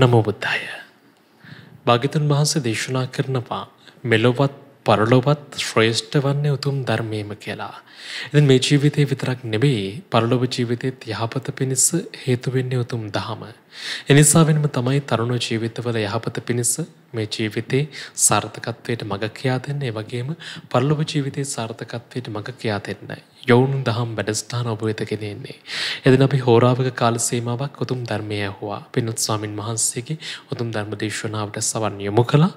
නමෝ බුද්ධාය. භාග්‍යතුන් වහන්සේ දේශනා කරනවා මෙලොවත් පරලොවත් ශ්‍රේෂ්ඨ වන්නේ උතුම් ධර්මයේම කියලා. ඉතින් මේ ජීවිතේ විතරක් නෙවෙයි පරලොව ජීවිතේත් යහපත පිණිස හේතු වෙන්නේ උතුම් ධහම. එනිසා වෙනම තමයි තරුණ ජීවිතවල යහපත පිණිස මේ ජීවිතේ සාර්ථකත්වයට මඟ කියා දෙන්න ඒ වගේම පරලොව ජීවිතේ සාර්ථකත්වයට මඟ කියා දෙන්න යොවුන් දහම් වැඩස්ථාන ඔබ වෙත ගෙනෙන්නේ. එදින අපි හෝරාවක කාල සීමාවක් උතුම් ධර්මය ඇහුවා. පින්වත් ස්වාමින් වහන්සේගේ උතුම් ධර්ම දේශනාවට සවන් යොමු කළා.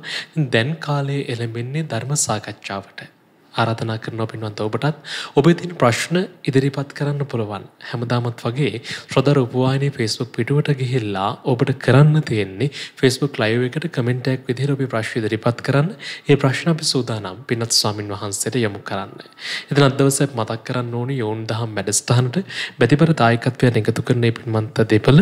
දැන් කාලය එළඹෙන්නේ ධර්ම සාකච්ඡාවට. ආරාධනා කරනවා පින්වන්ත ඔබටත් ඔබේ තියෙන ප්‍රශ්න ඉදිරිපත් කරන්න පුළුවන්. හැමදාමත් වගේ ශ්‍රදර උපවාහිනී Facebook පිටුවට ගිහිල්ලා ඔබට කරන්න තියෙන්නේ Facebook live එකට කමෙන්ට් එකක් විදිහට ඔබේ ප්‍රශ්න ඉදිරිපත් කරන්න. ඒ ප්‍රශ්න අපි සූදානම් පින්වත් ස්වාමින් වහන්සේට යොමු කරන්න. ඉතින් අද දවසේ මතක් කරන්න ඕනේ යෝන් දහම් වැඩසටහනට බැතිපර දායකත්වයෙන් එකතු කරන මේ පින්වන්ත දෙපළ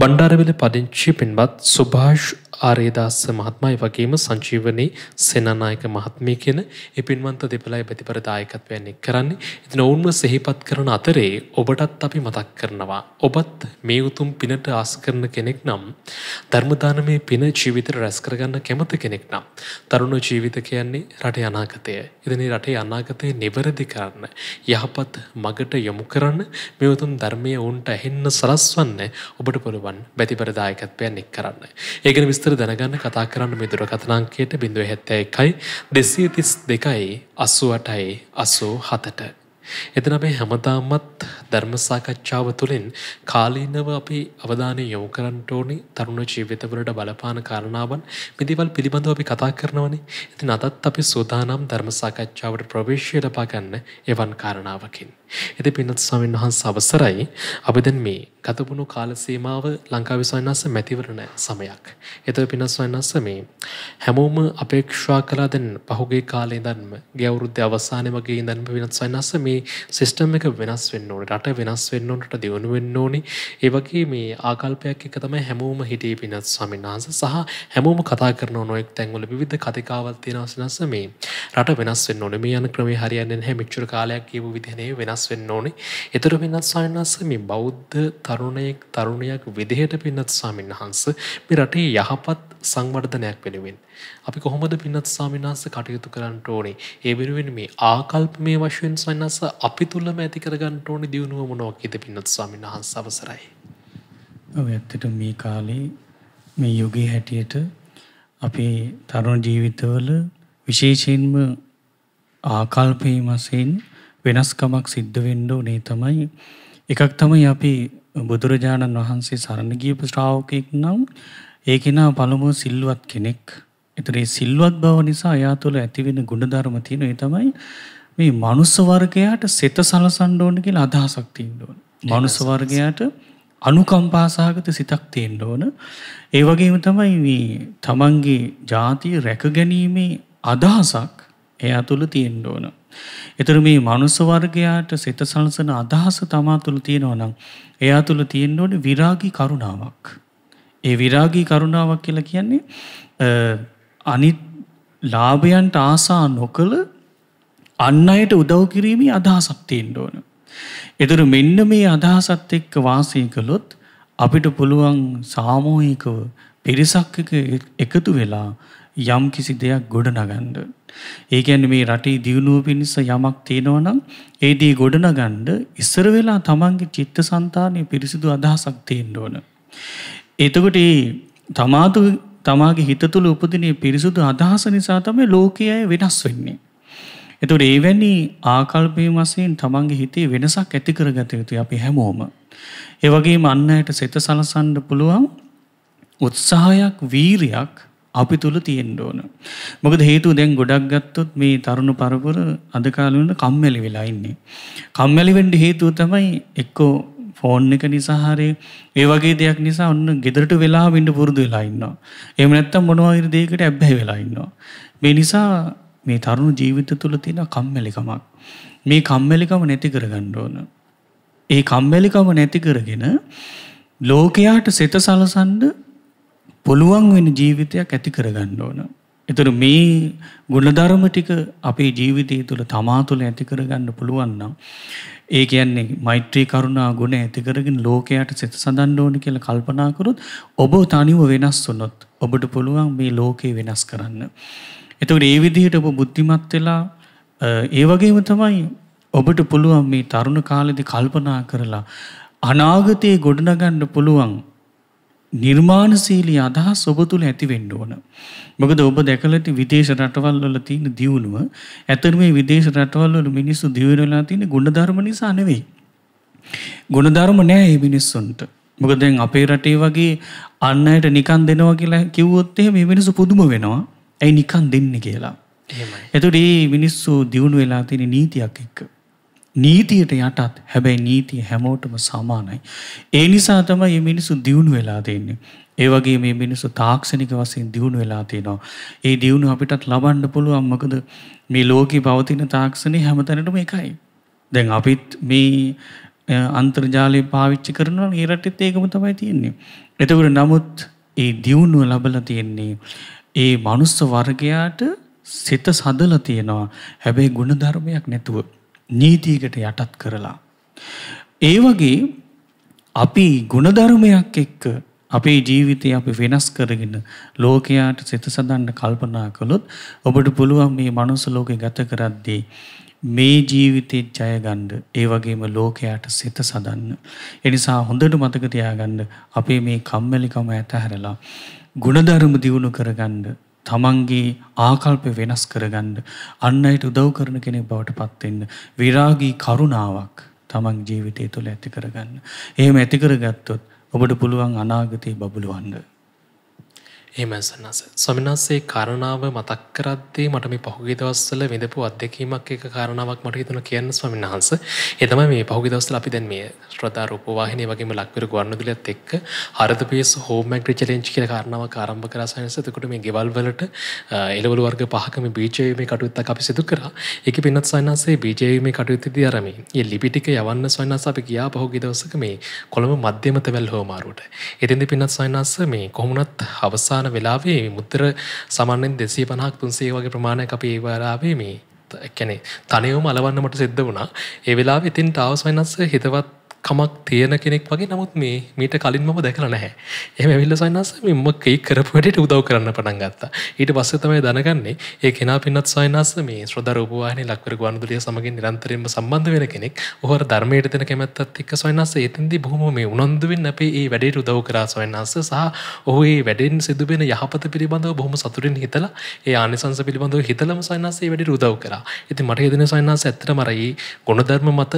බණ්ඩාරවෙල පදිංචි පින්වත් සුභාෂ් ආරේදාස මහත්මයි වගේම සංජීවනයේ සෙනනායක මහත්මිය කියන ඒ පින්වන්ත දෙපළයි ප්‍රතිපර දායකත්වයෙන් එක් කරන්නේ. ඉතින් ඔවුන්ව සිහිපත් කරන අතරේ ඔබටත් අපි මතක් කරනවා. ඔබත් මේ උතුම් පිනට ආස කරන කෙනෙක් නම් ධර්ම දානමේ පින ජීවිතේ රැස් කරගන්න කැමති කෙනෙක් නම් තරුණ ජීවිත කියන්නේ රටේ අනාගතය. ඉතින් රටේ අනාගතය නිවැරදි කරන්න යහපත් මගට යොමු කරන්න මේ උතුම් ධර්මයේ ඔවුන්ට ඇහෙන්න සලස්වන්න ඔබ ඔබට පුළුවන් බැතිපරදායකත්වයක් නික් කරන්න. ඒගෙන විස්තර දැනගන්න කතා කරන්න මේ දුරකථනාංකයට බිඳුව හැත්තෑ එකයි දෙසී තිස් දෙකයි අස්සුවටයි අසෝ හතට. එතන අපේ හැමතාමත් ධර්මසාකච්ඡාව තුළින් කාලීනව අපි අවධානය යොමු කරන්නට ඕනි තරුණ ජීවිතවලට බලපාන කාරණාවන් මෙදේවල් පිළිබඳව අපි කතා කරනවනේ. ඉතින් අදත් අපි සූදානම් ධර්මසාකච්ඡාවට ප්‍රවේශය ලබා ගන්න එවන් කාරණාවකින්. ඇති පින්නත් ස්වාමීන් වහන්ස අවසරයි අප දැන් මේ ගතපුුණු කාලසීමාව ලංකාවි ස්වන්නස මැතිවරණ සමයක්. එතව පිනස් වන්නස මේ හැමෝම අපේක්ෂා කලා දැන් පහුගේ කාලේ දන්ම ගැවරුද්ධ අවසානය වගේ දන්ම වෙනත් වන්නස මේ සිිස්ටම් එක වෙනස් වෙන්න ඕන රට වෙනස් වෙන්න ඕනට දියුණු වෙන්න ඕනි ඒවගේ මේ ආකල්පයක් එක තමයි හැමෝම හිටිය පිනත් ස්වාමීන් වහන්ස සහ හැමෝම කතා කරන නොයෙක් තැන්වල විධ කතිකාවත් තියෙනස් වෙනස මේ රට වෙනස් වෙන්න ඕන මේ යන ක්‍රමේ හරියන්න හැමික්ෂර කාලයක් කියපු විදිහනේ වෙනස් වෙනස් වෙන්න ඕනේ. ඒතර වෙනස් සාමිනහස මේ බෞද්ධ තරුණයෙක් තරුණියක් විදිහට පින්නත් සාමිනහස මේ රටේ යහපත් සංවර්ධනයක් වෙනුවෙන් අපි කොහොමද පින්නත් සාමිනහස කටයුතු කරන්න ඕනේ? ඒ වෙනුවෙන් මේ ආකල්පමේ වශයෙන් සාමිනහස අපි තුලම ඇති කරගන්න ඕනේ දියුණුව මොනවාද පින්නත් සාමිනහස අවසරයි. ඔව් ඇත්තටම මේ කාලේ මේ යුගයේ හැටියට අපේ තරුණ ජීවිතවල විශේෂයෙන්ම ආකල්පයේ වශයෙන් වෙනස්කමක් සිද්ධ වෙන්ඩෝ නේ තමයි එකක් තමයි අපි බුදුරජාණන් වහන්සේ සරණ ගියපු ශ්‍රාවකයෙක් නම් ඒ කෙනා පළමුුව සිල්ුවත් කෙනෙක් එතරේ සිල්ුවත් බව නිසා යා තුළ ඇතිවෙන ගුණධර්ම තියෙන ඒ තමයි මේ මනුස්සවර්ගයාට සෙත සලසන්ඩෝන කියලා අදහසක් තියෙන්ඩෝන මනුස්සවර්ගයාට අනුකම්පාසාගත සිතක් තියෙන්ඩ ඕන ඒ වගේම තමයි වී තමන්ගේ ජාතිය රැක ගැනීමේ අදහසක් එයා තුළ තියෙන්ඩ ඕන එතර මේ මනුස්සවර්ගයාට සිත සලසන අදහස තමා තුළ තියෙනවනම් එයා තුළ තියෙන්න ඕන විරාගී කරුණාවක්. ඒ විරාගී කරුණාවක් කියලා කියන්නේ අනිත් ලාභයන්ට ආසා නොකළ අන්න අයට උදව් කිරීමේ අදහසක් තියෙන්න ඕන. එතර මෙන්න මේ අදහසත් එක්ක වාසය කළොත් අපිට පුළුවන් සාමූහිකව පිරිසක් එකතු වෙලා යම් කිසි දෙයක් ගොඩනගන්න. ඒ කියන්නේ මේ රටේ දියුණුව පිණිස යමක් තියෙනවා නම් ඒ දේ ගොඩනගන්න ඉස්සර වෙලා තමන්ගේ චිත්තසංතානයේ පිරිසිදු අදහසක් තියෙන්න ඕන. එතකොට ඒ තමාතු තමාගේ හිත තුළ උපදින පිරිසුදු අදහස නිසා තමයි ලෝකයේ වෙනස් වෙන්නේ. එතකොට ඒවැනි ආකල්පයේ වශයෙන් තමන්ගේ හිතේ වෙනසක් ඇති කරගත යුතුයි අපි හැමෝම. ඒ වගේම අන් අයට සිත සලසන්න පුළුවන් උත්සාහයක් වීරියක් අපි තුළ තියෙන්ඩ ඕන. මොකද හේතු දැන් ගොඩක් ගත්තොත් මේ තරුණු පරපුර අදකාලවන්න කම්මැලි වෙලා ඉන්නේ. කම්මැලිවෙන්ඩ හේතුව තමයි එක්කෝ ෆෝන් එක නිසාහරය ඒ වගේ දෙයක් නිසා ඔන්න ගෙදරට වෙලා විඩ පුරුදු වෙලා ඉන්නවා. එම නැත්තම් මොනවාහිර දෙකට ඇබ්බැ වෙලා ඉන්නවා. මේ නිසා මේ තරුණු ජීවිත තුළ තියෙන කම්මැලිකමක්. මේ කම්මැලිකම නැති කරගන්න ඕන. ඒ කම්මැලිකම නැති කරගෙන ලෝකයාට සෙත සලසන්ඩ පුළුවන් වෙන ජීවිතයක් ඇති කරගන්න ඕන. එතුර මේ ගුණධර්ම ටික අපේ ජීවිතය තුළ තමා තුළ ඇති කරගන්න පුළුවන්නම්. ඒ කියන්නේ මෛත්‍රී කරුණා ගුණ ඇතිකරගෙන ලෝකයට සිත සඳන්න ඕන කියල කල්පනාකරුත් ඔබ තනිව වෙනස් වුනොත් ඔබට පුළුවන් මේ ලෝකයේ වෙනස් කරන්න. එතකට ඒ විදිහට ඔබ බුද්ධිමත් වෙලා ඒ වගේම තමයි ඔබට පුළුවන් මේ තරුණ කාලෙදි කල්පනා කරලා අනාගතයේ ගොඩනගන්න පුළුවන් නිර්මාණශීලී අදහස් ඔබ තුළ ඇතිවෙන්න ඕන. මොකද ඔබ දැකලට විදේශ රටවල් වල තියෙන දියුණුව ඇතර මේ විදේශ රටවල් වල මිනිස්සු දියුණු වෙලා තියෙන ගුණධර්ම නිසා නෙවෙයි. ගුණධර්ම නෑ මේ මිනිස්සුන්ට. මොකද දැන් අපේ රටේ වගේ අන් අයට නිකන් දෙනවා කියලා කිව්වොත් එහෙම මේ මිනිස්සු පුදුම වෙනවා. ඇයි නිකන් දෙන්නේ කියලා. එහෙමයි. එතකොට මේ මිනිස්සු දියුණු වෙලා තියෙන නීතියක් එක්ක. නීතියට යටත් හැබැයි නීතිය හැමෝටම සමානයි. ඒ නිසා තම ඒ මිනිසු දියුණු වෙලා දෙන්නේ. ඒ වගේ මේ මිනිස්සු තාක්ෂණික වසයෙන් දියුණු වෙලා තියෙනවා. ඒ දියුණු අපිටත් ලබන්න පුළුවන් මොකද මේ ලෝකෙ පවතින තාක්ෂණය හැමතැනටම එකයි. දැන් අපිත් මේ අන්තර්ජාලය පාවිච්චි කරනවා ඒ රටෙත් ඒකම තමයි තියෙන්නේ. එතකොට නමුත් ඒ දියුණුව ලබලා තියෙන්නේ ඒ මනුස්ස වර්ගයාට සිත සදලා තියෙනවා. හැබැයි ගුණධර්මයක් නැතුව. නීතියකට යටත් කරලා. ඒ වගේ අපි ගුණධර්මයක් එක්ක අපේ ජීවිතය අපි වෙනස් කරගෙන ලෝකයාට සිත සඳන්න කල්පනා කළොත් ඔබට පුළුවන් මේ මනුස්ස ලෝකේ ගත කරද්දී මේ ජීවිතේ ජයගන්න ඒ වගේම ලෝකයාට සිත සදන්න. එනිසා හොඳට මතක තියාගන්න අපේ මේ කම්මැලිකම ඇතහැරලා ගුණධර්ම දියුණු කරගන්න තමන්ගේ ආකල්ප වෙනස් කරගන්න අන්න අයට උදව් කරන කෙනෙක් බවට පත්වෙන්න. විරාගී කරුණාවක් තමන් ජීවිතය තුළ ඇති කරගන්න. එහෙම ඇති කරගත්තොත් ඔබට පුළුවන් අනාගතයේ බබළුවන්ද. ඒමයි සන්නස. ස්වමිනාස්සේ කාරණාව මතක් කරද්දී මට මේ පහුගිය දවස්වල විඳපු අත්දැකීමක් එක කාරණාවක් මට හිතුණා කියන්න ස්වාමීන් වහන්සේ. ඒ තමයි මේ පහුගිය දවස්වල අපි දැන් මේ ශ්‍රද්ධා රූප වාහිනිය වගේම ලක්විර ගුවන්විදුලියත් එක්ක හරද පීස් හෝම් ඇග්‍රි චැලෙන්ජ් කියන කාරණාවක් ආරම්භ කරා සයන්ස්. එතකොට මේ ගෙවල් වලට එළවලු වර්ග පහක මේ බීජය මේ කටයුත්තක් අපි සිදු කරා. ඒකේ පින්නත් සයන්ස්සේ බීජය මේ කටයුත්තේදී අර මේ මේ ලිපි ටික යවන්න සයන්ස් අපි ගියා පහුගිය දවසක මේ කොළඹ මධ්‍යම තැවැල් හෝමාරුවට. එතෙන්දී පින්නත් සයන්ස් මේ කොහොමුණත් අවසාන අවසාන වෙලාවේ මුද්දර සමන්නෙන් දෙසේ පනහක් තුන්සේ වගේ ප්‍රමාණයක් අපේ ඒවරාවේ මේ කැනෙ තනයවම අලවන්නමට සිද්ධ වුණා ඒ වෙලා ඉතින් ටවස් වන්නස්ස හිතවත් කමක් තියෙන කෙනෙක් වගේ නමුත් මේ මීට කලින් මම දැකල නැහැ එහම ඇවිල්ල සයින්නස මෙම කයි කරපුටට උදව් කරන්න පටන් ගත්තා ඊට පස්ස තමයි දැනගන්නේ ඒ කෙනා පින්නත් සයින්නස මේ ශ්‍රදරූපවාහන ලක්වර ගුවන්දුරිය සමගින් නිරන්තරෙන්ම සම්බන්ධ වෙන කෙනෙක් හර ධර්මයට තන කැමැත්තත් එක් සොයින්නස එතින්දි බොහොම මේ උනන්දුවෙන් අපේ ඒ වැඩට උදව් කරා සොයින්නස සහ ඔහේ වැඩෙන් සිදුවෙන යහපත පිළිබඳව බොහොම සතුරින් හිතලා ඒ ආනිසංස පිළිබඳව හිතලම සයින්නසේ වැඩි රුදව් කරා ඉති මට හෙදෙන සයින්නස ඇත්තර මරයි ගොුණධර්ම මත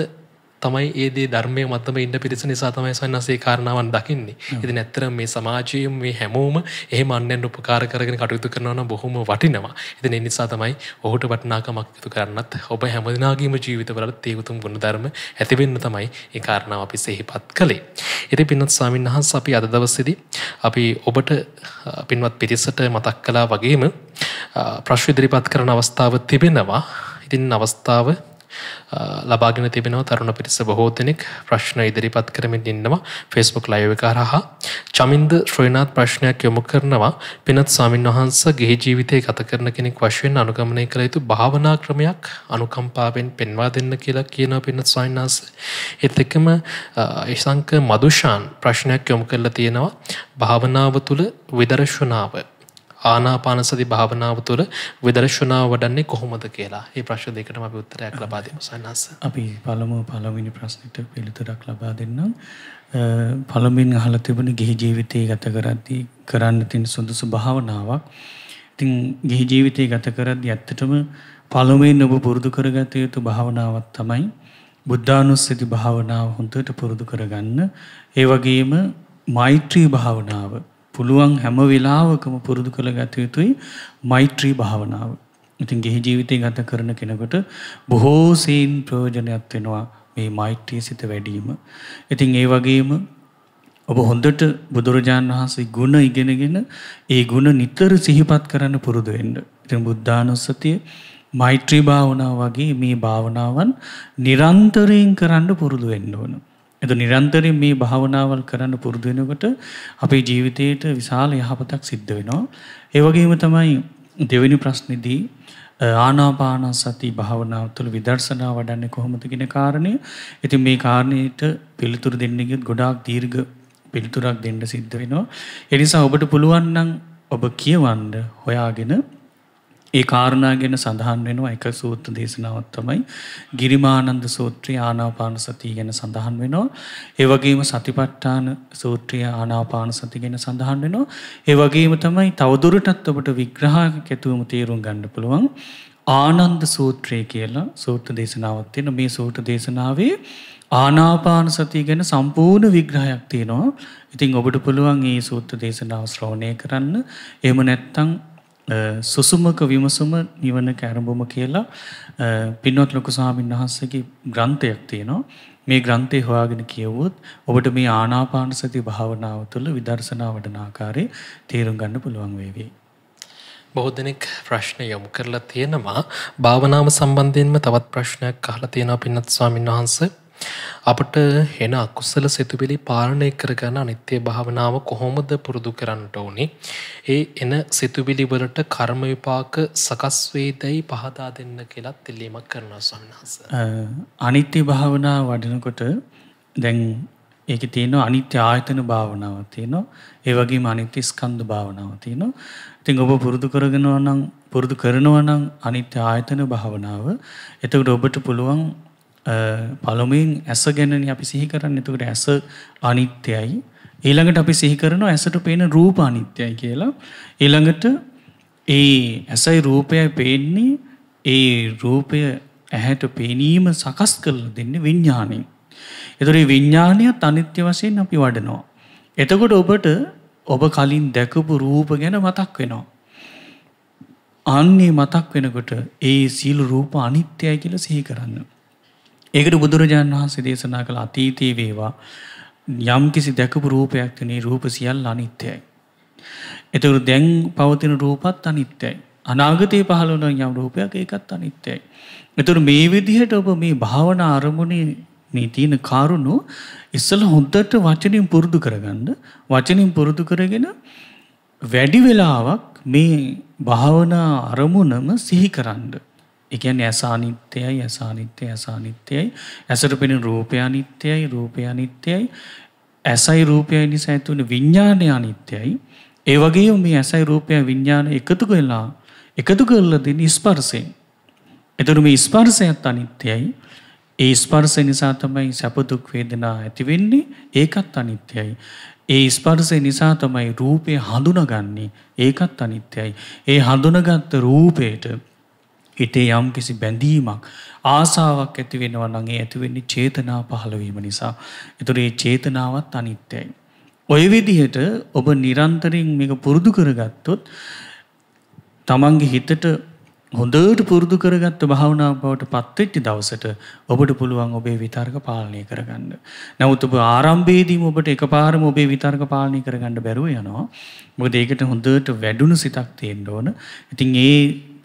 තමයි ඒදේ ධර්මය මත්තම ඉන්න පිරිස නිසා තමයි සන්නසේ කාරණාවන් දකින්නේ එති නැත්තර මේ සමාජය මේ හැමෝම ඒ මන්නෙන් උපකාර කරගෙන කටයුතු කරනවන බොහොම වටිනවා එති නිසා තමයි ඔහුට වටනාකමක්තු කරන්නත් ඔබ හැමදිනාගේම ජීවිතවලත් ඒකුතුම් ගුණ ධර්ම ඇතිවෙන්න තමයි ඒ කාරණාව අපි සෙහිපත් කළේ එති පින්නත් ස්වාමීන් වහන්ස අපි අද දවස්සදි අපි ඔබට පින්වත් පිරිසට මතක් කලා වගේම ප්‍රශ්විදිරිපත් කරන අවස්ථාව තිබෙනවා ඉතින් අවස්ථාව ලබාගෙන තිබෙනව තරුණ පිරිස බොහෝ දෙනෙක් ප්‍රශ්න ඉදිරිපත් කරමින් ඉන්නවා ෆෙස්බුක් ලයිව එක හරහා චමින්ද ශ්‍රේනාත් ප්‍රශ්නයක් යොමු කරනවා පිනත් ස්වාමින් වහන්ස ගිහි ජීවිතය ගත කරන කෙනෙක් වශයෙන් අනුගමනය කළ යුතු භාවනා ක්‍රමයක් අනුකම්පාවෙන් පෙන්වා දෙන්න කියලා කියනවා පිනත් ස්වාමින්වහන්ස එත් එකම ඒසංක මදුෂාන් ප්‍රශ්නයක් යොමු කරලා තියෙනවා භාවනාව තුළ විදර්ශනාව ආනාපානසති භාවනාව තුළ විදර්ශනාව වඩන්නේ කොහොමද කියලා ඒ ප්‍රශ්න දෙකටම අපි උත්තරයක් ලබා දෙමු සන්නස්ස. අපි පළමු පළවෙනි ප්‍රශ්නෙට පිළිතුරක් ලබා දෙන්නම්. පළමෙන් අහලා තිබුණ ගිහි ජීවිතයේ ගත කරද්දී කරන්න තියෙන සුදුසු භාවනාවක්. ඉතින් ගිහි ජීවිතයේ ගත කරද්දී ඇත්තටම පළමුවෙන් ඔබ පුරුදු කරගත යුතු භාවනාවක් තමයි බුද්ධානුස්සති භාවනාව හොඳට පුරුදු කරගන්න. ඒ වගේම මෛත්‍රී භාවනාව පුළුවන් හැම වෙලාවකම පුරුදු කළ ගත යුතුයි මෛත්‍රී භාවනාව. ඉතින් ගෙහි ජීවිතය ගත කරන කෙනකට බොහෝ සීන් ප්‍රයෝජනයක් වෙනවා මේ මෛත්‍රී සිත වැඩීම. ඉතින් ඒ වගේම ඔබ හොඳට බුදුරජාණන් වහන්සේ ගුණ ඉගෙනගෙන ඒ ගුණ නිතර සිහිපත් කරන්න පුරුදු වෙන්න. ඉතින් බුද්ධානුස්සතිය මෛත්‍රී භාවනාව වගේ මේ භාවනාවන් නිරන්තරයෙන් කරන්න පුරුදු වෙන්න ඕනේ. එතු නිරන්තරයෙන් මේ භාවනාවල් කරන්න පුරුදු වෙනකොට අපේ ජීවිතයට විශාල යහපතක් සිද්ධ වෙනවා. ඒ වගේම තමයි දෙවෙනි ප්‍රශ්නේදී ආනාපාන සති භාවනාව තුළ විදර්ශනා වඩන්නේ කොහොමද කියන කාරණය. ඉතින් මේ කාරණයට පිළිතුරු දෙන්නගෙත් ගොඩාක් දීර්ඝ පිළිතුරක් දෙන්න සිද්ධ වෙනවා. ඒ නිසා ඔබට පුළුවන් නම් ඔබ කියවන්න හොයාගෙන ඒ කාරණා ගැන සඳහන් වෙනවා එක සූත්‍ර දේශනාවත් තමයි ගිරිමානන්ද සූත්‍රය ආනාපාන සතිය ගැන සඳහන් වෙනවා. ඒ වගේම සතිපට්ඨාන සූත්‍රය ආනාපාන සති ගැන සඳහන් වෙනවා. ඒ වගේම තමයි තවදුරටත් ඔබට විග්‍රහයක් ඇතුවම තේරුම් ගන්න පුළුවන් ආනන්ද සූත්‍රය කියලා සූත්‍ර දේශනාවක් තියෙන මේ සූත්‍ර දේශනාවේ ආනාපාන සතිය ගැන සම්පූර්ණ විග්‍රහයක් තියෙනවා. ඉතින් ඔබට පුළුවන් ඒ සූත්‍ර දේශනාව ශ්‍රවණය කරන්න. එහෙම නැත්නම් සුසුමක විමසුම නිවන කැරඹුම කියලා පින්වත් ලොකු සාමීන් වහන්සේගේ ග්‍රන්ථයක් තියෙනවා. මේ ග්‍රන්ථය හොයාගෙන කියවුවොත් ඔබට මේ ආනාපාන සති භාවනාව තුළ විදර්ශනා වඩන ආකාරයේ තේරුම් ගන්න පුළුවන් වේවි. බොහෝ දෙනෙක් ප්‍රශ්න යොමු කරලා තියෙනවා භාවනාව සම්බන්ධයෙන්ම තවත් ප්‍රශ්නයක් අහලා තියෙනවා පින්වත් ස්වාමින් වහන්සේ. අපට එන අකුස්සල සිතුවිලි පාලනය කරගන්න අනිත්‍යය භාවනාව කොහොමද පුරුදු කරන්නට ඕනි. ඒ එන සිතුවිලිවලට කර්මවිපාක සකස්වේදැයි පහදා දෙන්න කියලත් එල්ලීමක් කරනවා සන්නහස. අනිත්‍ය භාවනා වඩනකොට දැන් ඒක තියෙන අනිත්‍ය ආයතන භාවනාව තියනවා ඒවගේ අනිත්‍ය ස්කන්ධ භාවනාව තියනවා ඉතින් ඔබ පුරුදු කරගෙනවනම් පුරුදු කරනවනම් අනිත්‍ය ආයතන භාවනාව එතකට ඔබට පුළුවන් පළමුවෙන් ඇස ගැනනේ අපි සිහි කරන්නේ. එතකොට ඇස අනිත්‍යයි. ඊළඟට අපි සිහි කරනවා ඇසට පේන රූප අනිත්‍යයි කියලා. ඊළඟට ඒ ඇසයි රූපයයි පේන්නේ ඒ රූපය ඇහැට පේනීම සකස් කරලා දෙන්නේ විඥාණයෙන්. ඒතර මේ විඥාණයත් අනිත්‍ය වශයෙන් අපි වඩනවා. එතකොට ඔබට ඔබ කලින් දැකපු රූප ගැන මතක් වෙනවා. අන්නේ මතක් වෙනකොට ඒ සීල රූප අනිත්‍යයි කියලා සිහි කරන්න. ඒකට බුදුරජාණන් වහන්සේ දේශනා කළ අතීතයේ වේවා යම් කිසි දැකපු රූපයක් තිනේ රූප සියල් අනිත්‍යයි. එතුරු දැන් පවතින රූපත් අනිත්‍යයි. අනාගතයේ පහළවන යම් රූපයක් ඒකත් අනිත්‍යයි. එතුරු මේ විදිහට ඔබ මේ භාවන අරමුණේ නීතියන කාරුණු ඉස්සල හොද්දට වචනින් පුරුදු කරගන්න වචනින් පුරුදු කරගෙන වැඩි වෙලාවක් මේ භාවනා අරමුණම සිහි කරන්න. එකන් ඇසානිත්‍යයයි ඇසානිත්‍ය ඇසානිත්‍යයයි ඇසට පෙන රූපයනිත්‍යයයි රූපයනිත්‍යයයි ඇසයි රූපයයි නිසා ඇතුවන විඤ්ඥානය අනිත්‍යයි ඒ වගේ මේ ඇසයි රූපය විඤ්ඥාන එකතු කල්ලා එකතු කරල දෙන ස්පර්සයෙන් එතුරු මේ ස්පර්සයත් අනිත්‍යයි ඒ ස්පර්සය නිසා තමයි සැපදුක් වේදනා ඇතිවෙන්නේ ඒකත් අනිත්‍යයි ඒ ස්පර්සය නිසා තමයි රූපය හඳුනගන්නේ ඒකත් අනිත්‍යයි ඒ හඳුනගත්ත රූපයට හිතේ යම් කිසි බැඳීමක් ආසාවක් ඇති වෙනවා නම් ඒ ඇති වෙන්නේ චේතනා පහළවීම නිසා. ඒතර මේ චේතනාවත් අනිත්‍යයි. ඔය විදිහට ඔබ නිරන්තරයෙන් මේක පුරුදු කරගත්තොත් තමන්ගේ හිතට හොඳට පුරුදු කරගත්ත භාවනා බවට පත්වෙච්චි දවසට ඔබට පුළුවන් ඔබේ විතර්ක පාලනය කරගන්න. නමුත් ඔබ ආරම්භයේදීම ඔබට එකපාරම ඔබේ විතර්ක පාලනය කරගන්න බැරුව යනවා. මොකද ඒකට හොඳට වැඩුණු සිතක් තියෙන්න ඕන. ඉතින් ඒ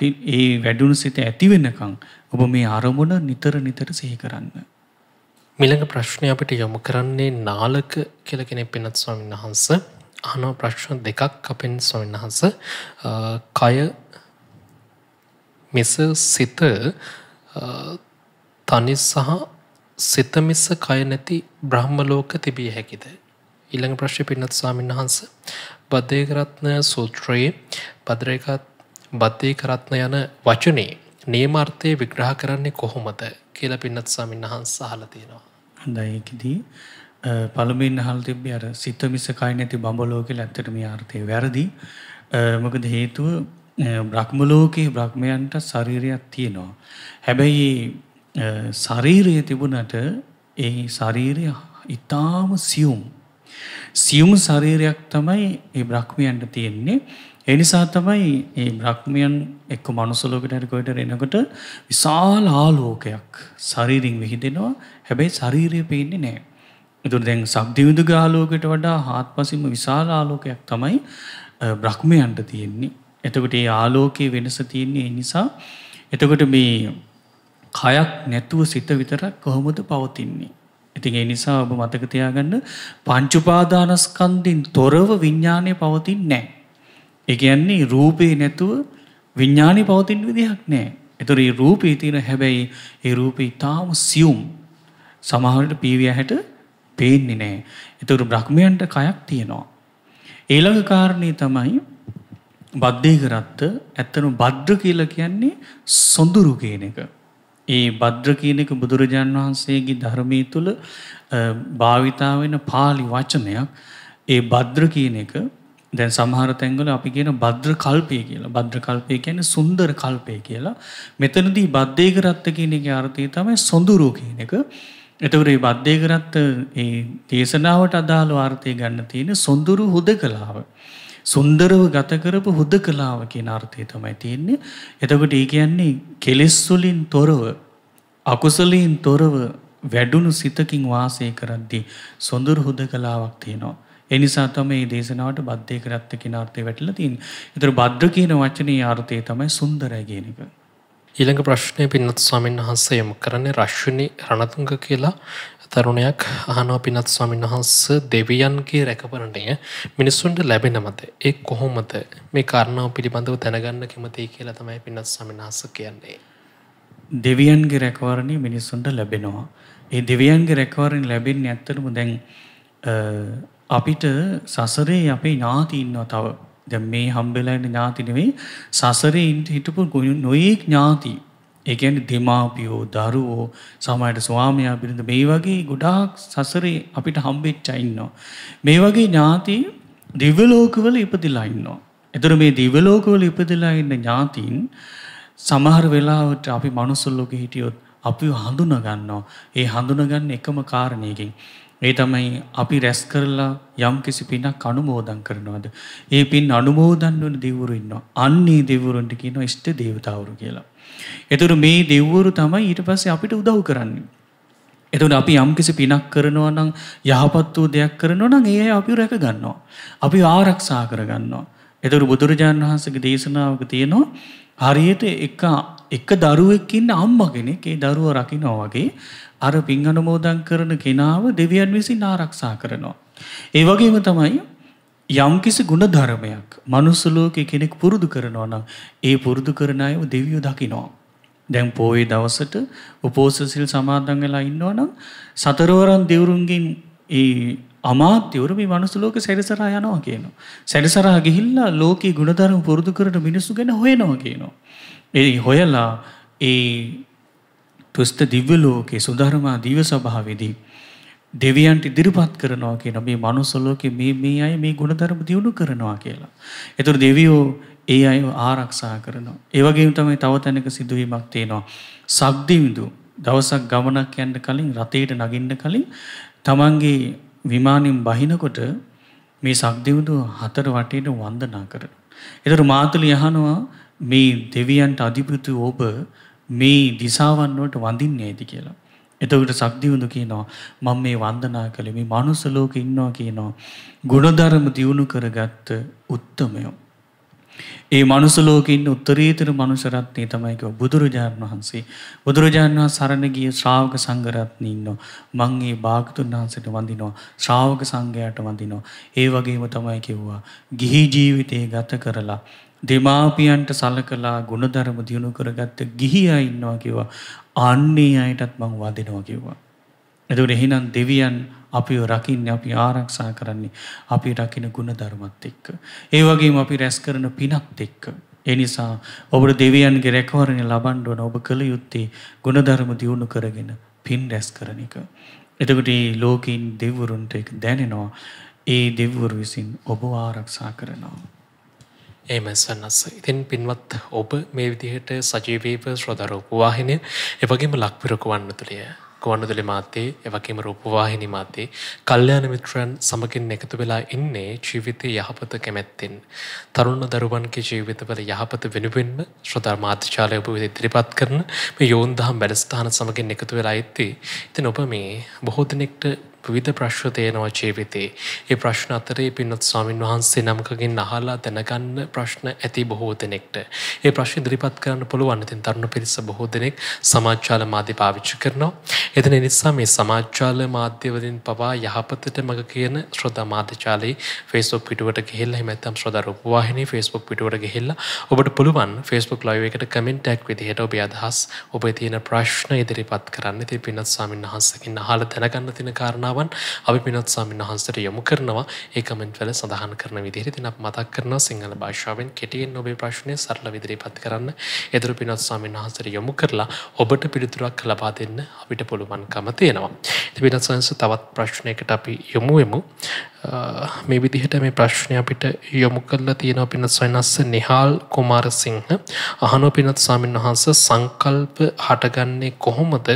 ඒ වැඩුණු සිත ඇති වෙනකං ඔබ මේ අරමුණ නිතර නිතර සිහි කරන්න. මිළඟ ප්‍රශ්නය අපිට යොමු කරන්නේ නාලක කියල කෙනෙ පෙනත් ස්වාමීන් වහන්ස අනෝ ප්‍රශ්න දෙකක් අපෙන් ස්වාමීන් වහන්ස කය මෙස සිත තනි සහ සිත මිස කය නැති බ්‍රහ්මලෝක තිබිය හැකිද. ඊළඟ ප්‍රශ්ය පිනත් ස්වාමීන් වහන්ස බද්ධයකරත්න සූත්‍රයේ පදරයකත් බද්ධීකරත්න යන වචනේ නේමර්ථය විග්‍රහ කරන්නේ කොහොමද කියල පින්නත් සමින් වහන්ස සහල තියෙනවා. හඳයකදී පළමින් හල් තිබ්බ අර සිත මිසකයි නැති බඹලෝකෙල ඇත්තටම ආර්ථය වැරදි මොකද හේතුව බ්‍රහ්මලෝකයේ බ්‍රහ්මයන්ට ශරීරයක් තියෙනවා. හැබැයි ශරීරය තිබුණට ඒ ශරීරය ඉතාම සියුම්. සියුම් ශරීරයක් තමයි ඒ බ්‍රහ්මයන්ට තියෙන්නේ එනිසා තමයි ඒ බ්‍රහ්මයන් එක්ක මනුසලෝකට හරිකොට එනකොට විශාල ආලෝකයක් ශරීරින් විහිදෙනවා හැබැයි ශරීරය පේන්නේ නෑ. එතුර දැන් සබ්දිවිදු ගාලෝකට වඩා හාත් පසිම විශාල ආලෝකයක් තමයි බ්‍රහ්මයන්ට තියෙන්නේ. එතකොට ඒ ආලෝකයේ වෙනස තියෙන්නේ ඒ නිසා එතකොට මේ කයක් නැතුව සිත විතර කොහොමද පවතින්නේ. ඉතින් ඒ නිසා ඔබ මතක තියාගන්න පංචුපාදානස්කන්ධින් තොරව විඤ්ඥානය පවතින් නෑ. ඒ කියන්නේ රූපේ නැතුව විඥානේ පවතින විදිහක් නැහැ. ඒතර මේ රූපේ තියෙන හැබැයි ඒ රූපේ ඊටාම සියුම්. සමහරවිට පීවිය හැට පේන්නේ නැහැ. ඒතර බ්‍රහ්මයන්ට කයක් තියෙනවා. ඊළඟ කාරණේ තමයි බද්දේ කරත්ත ඇත්තනු බද්ද කියලා කියන්නේ සොඳුරු කියන එක. ඒ බද්ද්‍ර කියන එක බුදුරජාන් වහන්සේගේ ධර්මය තුළ භාවිතා වෙන පාලි වචනයක් ඒ බද්ද්‍ර කියන එක දැන් සමහර තැන්වල අපි කියන භද්‍ර කල්පය කියලා භද්‍ර කල්පය කියන්නේ සුන්දර කල්පය කියලා. මෙතනදී බද්දේකරත්ත කියන එකේ අර්ථය තමයි සොඳුරු කියන එක. එතකොට මේ බද්දේකරත්ත මේ දේශනාවට අදාළ අර්ථය ගන්න තියෙන සොඳුරු හුදකලාව. සුන්දරව ගත කරපු හුදකලාව කියන අර්ථය තමයි තියෙන්නේ. එතකොට ඒ කියන්නේ කෙලෙස් වලින් තොරව අකුසලයෙන් තොරව වැඩුණු සිතකින් වාසය කරද්දී සොඳුරු හුදකලාවක් තියෙනවා. එනිසා තම මේ දේශනාවට බද්ධය කරත්ත කෙනාර්ථය වැටල තින්. එතර බද්ධ කියන වචනයේ ආර්ථය තමයි සුන්දරැගෙනක. ඊළඟ ප්‍රශ්නය පින්නත් ස්වාමීන් වහන්සේ යොමු කරන්නේ රශ්වනි රණතුංග කියලා තරුණයක් අහනවා පිනත් ස්වාමීන් වහන්ස දෙවියන්ගේ රැකපරණය මිනිස්සුන්ට ලැබෙනමද ඒ කොහොමද මේ කාරණාව පිළිබඳව තැනගන්න කැමතියි කියලා තමයි පිනත් ස්වාමීන් වහන්ස කියන්නේ. දෙවියන්ගේ රැකවරණය මිනිස්සුන්ට ලැබෙනවා. ඒ දෙවියන්ගේ රැකවරණය ලැබෙන්නේ ඇත්තටම දැන් අපිට සසරේ අපේ ඥාති ඉන්නවා තව. දැන් මේ හම්බෙලා ඉන්න ඥාති නෙවෙයි සසරේ හිටපු නොයේක් ඥාති. ඒ කියන්නේ දෙමාපියෝ, දරුවෝ, සමහරට ස්වාමියා බිරිඳ මේ වගේ ගොඩාක් සසරේ අපිට හම්බෙච්චා ඉන්නවා. මේ වගේ ඥාති දිව්‍ය ලෝකවල ඉපදිලා ඉන්නවා. එතකොට මේ දිව්‍ය ලෝකවල ඉපදිලා ඉන්න ඥාතීන් සමහර වෙලාවට අපි manuss ලෝකෙ හිටියොත් අපිව හඳුනා ගන්නවා. ඒ හඳුනා ගන්න එකම කාරණේකින් ඒ තමයි අපි රැස් කරලා යම් කිසි පිනක් අනුමෝදන් කරනවාද. ඒ පින් අනුමෝදන් වන දෙවුරු ඉන්නවා. අන්නේ දෙවුරුන්ට කියනවා ඉෂ්ට දේවතාවුරු කියලා. එතුරු මේ දෙව්වරු තමයි ඊට පස්සේ අපිට උදව් කරන්නේ. එතුන අපි යම්කිසි පිනක් කරනවා නම් යහපත් වූ දෙයක් කරනවා නම් ඒ අපි රැක ගන්නවා. අපි ආරක්ෂා කරගන්නවා. එතුරු බුදුරජාණන් වහන්සේගේ දේශනාවක තියෙනවා හරියට එක එක දරුවෙක් ඉන්න අම්මා කෙනෙක් ඒ දරුවා රකින්නවා වගේ අර පින් අනුමෝදන් කරන කෙනාව දෙවියන් විසින් ආරක්ෂා කරනවා. ඒ වගේම තමයි යම්කිසි ගුණ ධර්මයක් මනුස්සලෝකෙ කෙනෙක් පුරුදු කරනවා නම් ඒ පුරුදු කරන අයව දෙවියෝ දකිනවා. දැන් පෝයේ දවසට උපෝසසිල් සමාදන් වෙලා ඉන්නවා නම් සතරවරන් දෙවරුන්ගෙන් ඒ අමාත්‍යවරු මේ මනුස්ස ලෝක සැරිසරා යනවා කියනවා. සැරිසරා ගිහිල්ලා ලෝකේ ගුණධර්ම පුරුදු කරන මිනිස්සු ගැන හොයනවා කියනවා. ඒ හොයලා ඒ ස්වස්ත දිව්‍ය ලෝකයේ සුධර්මා දිව්‍ය සභාවේදී දෙවියන්ට ඉදිරිපත් කරනවා කියන මේ මනුස්ස ලෝකේ මේ මේ අය මේ ගුණධර්ම දියුණු කරනවා කියලා. ඒතර දෙවියෝ ඒ අය ආරක්ෂා කරනවා. ඒ වගේම තමයි තව තැනක සිදුවීමක් තියෙනවා. සබ්දිවිඳු දවසක් ගමනක් යන්න කලින් රතේට නගින්න කලින් තමන්ගේ විමානයෙන් බහිනකොට මේ සබ්දිවිඳු හතර වටේට වන්දනා කරනවා. ඒතර මාතුලි අහනවා මේ දෙවියන්ට අධිපති ඔබ මේ දිසාවන් වලට වඳින්නේ ඇති කියලා. එතකොට සක්දිවුඳු කියනවා මම මේ වන්දනා කළේ මේ මනුස්ස ලෝකේ ඉන්නවා කියනවා. ගුණධර්ම දියුණු කරගත්ත උත්තමයෝ. ඒ මනුස්ස ලෝකේ ඉන්න උත්තරීතර මනුෂ්‍ය රත්නේ තමයි කිව්ව බුදුරජාණන් වහන්සේ. බුදුරජාණන් වහන්සේ සරණ ගිය ශ්‍රාවක සංඝ රත්නේ ඉන්නවා. මං ඒ භාගතුන් වහන්සේට වඳිනවා. ශ්‍රාවක සංඝයාට වඳිනවා. ඒ වගේම තමයි කිව්වා. ගිහි ජීවිතේ ගත කරලා දෙමාපියන්ට සලකලා ගුණධර්ම දියුණු කරගත්ත ගිහියා ඉන්නවා කිව්වා. අන්නේ අයටත් මං වදිනවා කිව්වා. එතකොට එහෙනම් දෙවියන් අපිව රකින්නේ අපි ආරක්ෂා කරන්නේ අපි රකින ගුණධර්මත් එක්ක. ඒ වගේම අපි රැස් කරන පිනත් එක්ක. ඒ නිසා ඔබට දෙවියන්ගේ රැකවරණය ලබන්න ඕන ඔබ කළ යුත්තේ ගුණධර්ම දියුණු කරගෙන පින් රැස් කරන එක. එතකොට මේ ලෝකෙන් දෙවිවරුන්ට ඒක දැනෙනවා. ඒ දෙවිවරු විසින් ඔබ ආරක්ෂා කරනවා. ඒ මැස්සන්නස්ස ඉතින් පින්වත් ඔබ මේ විදිහට සජීවීව ශ්‍රධරෝපවාහිනය එවගේම ලක්විරකුවන්න තුළිය ගුවන්නුදුලි මාතේ එවගේම රූපවාහිනි මාතේ කල්්‍යයාන මිත්‍රයන් සමගින් එකතු වෙලා ඉන්නේ ජීවිතය යහපත කැමැත්තෙන්. තරුණ දරුවන්ගේ ජීවිතවල යහපත වෙනුවෙන්ම ශ්‍රධර්මාධචාලය ඔබ විදි දිරිපත් කරන මේ යෝන්දහම් බැලස්ථාන සමගින් එකතු වෙලා ඇත්ති. ඉතින් ඔබ මේ බොහෝදනෙක්ට විධ ප්‍රශ්න තියෙනවා ජීවිතේ. ඒ ප්‍රශ්න අතරේ පින්නොත් ස්වාමින් වහන්සේ නමකගෙන් අහලා දැනගන්න ප්‍රශ්න ඇති බොහෝ දෙනෙක්ට. ඒ ප්‍රශ්න ඉදිරිපත් කරන්න පුළුවන්. ඉතින් තරුණ පිරිස බොහෝ දෙනෙක් සමාජාල මාධ්‍ය පාවිච්චි කරනවා. එතන ඒ නිසා මේ සමාජාල මාධ්‍යවලින් පවා යහපතට මඟ කියන ශ්‍රද්ධා මාධ්‍යජාලයේ Facebook පිටුවට ගිහිල්ලා එහෙම නැත්නම් ශ්‍රද්ධා රූපවාහිනී Facebook පිටුවට ගිහිල්ලා ඔබට පුළුවන් Facebook live එකට comment එකක් විදිහට ඔබේ අදහස් ඔබේ තියෙන ප්‍රශ්න ඉදිරිපත් කරන්න. ඉතින් පින්නොත් ස්වාමින් වහන්සේගෙන් අහලා දැනගන්න තියෙන කාරණා කාරණාවන් අපි පිනොත් සාමීන් වහන්සට යොමු කරනවා ඒ කමෙන්ට්වල සඳහන් කරන විදිහට ඉතින් අපි මතක් කරනවා සිංහල භාෂාවෙන් කෙටියෙන් ඔබේ ප්‍රශ්නය සරල විදිහට කරන්න. ඒතර පිනොත් සාමීන් වහන්සට යොමු කරලා ඔබට පිළිතුරක් ලබා දෙන්න අපිට පුළුවන්කම තියෙනවා. තිබෙනසංස තවත් ප්‍රශ්නයකට අපි යොමුුවමු මේ විදිහට මේ ප්‍රශ්නය අපිට යොමු කරලා තියෙනව පිනත් සොයිනස්ස නිහාල් කුමාර සිංහ අහනෝ පිනත් ස්වාමීන් වහන්ස සංකල්ප හටගන්නේ කොහොමද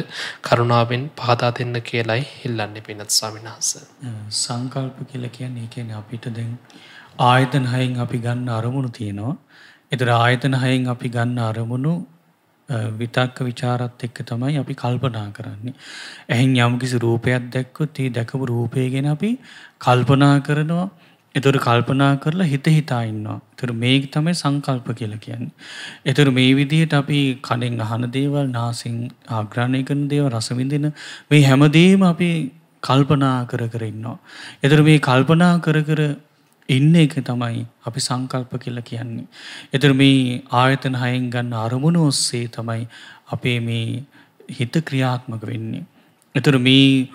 කරුණාවෙන් පහදා දෙන්න කියලයි හිල්ලන්න පිනත් ස්වාමීන් වහස සංකල්ප කියල කියන්නේ කියන අපිට දැන් ආයතන හයෙන් අපි ගන්න අරමුණු තියෙනවා එතර ආයතන හයෙන් අපි ගන්න අරමුණු විතක්ක විචාරත් එක්ක තමයි අපි කල්පනා කරන්නේ. ඇහෙන් යම්කිසි රූපයක් දැක්කොත් ඒ දැකපු රූපය ගෙන අපි කල්පනා කරනවා එතුර කල්පනා කරලා හිත හිතා ඉන්නවා. තුර මේක තමයි සංකල්ප කියල කියන්න. එතුර මේ විදිහට අපි කඩෙන් අහන දේවල් නාසිං ආග්‍රාණය කරන දේව රසවිඳන මේ හැමදේම අපි කල්පනා කර කරන්නවා. එතුර මේ කල්පනා කර කර ඉන්න එක තමයි අපි සංකල්ප කියලා කියන්නේ. එතර මේ ආයතන හයෙන් ගන්න අරමුණ ඔස්සේ තමයි අපේ මේ හිත ක්‍රියාත්මක වෙන්නේ. එතර මේ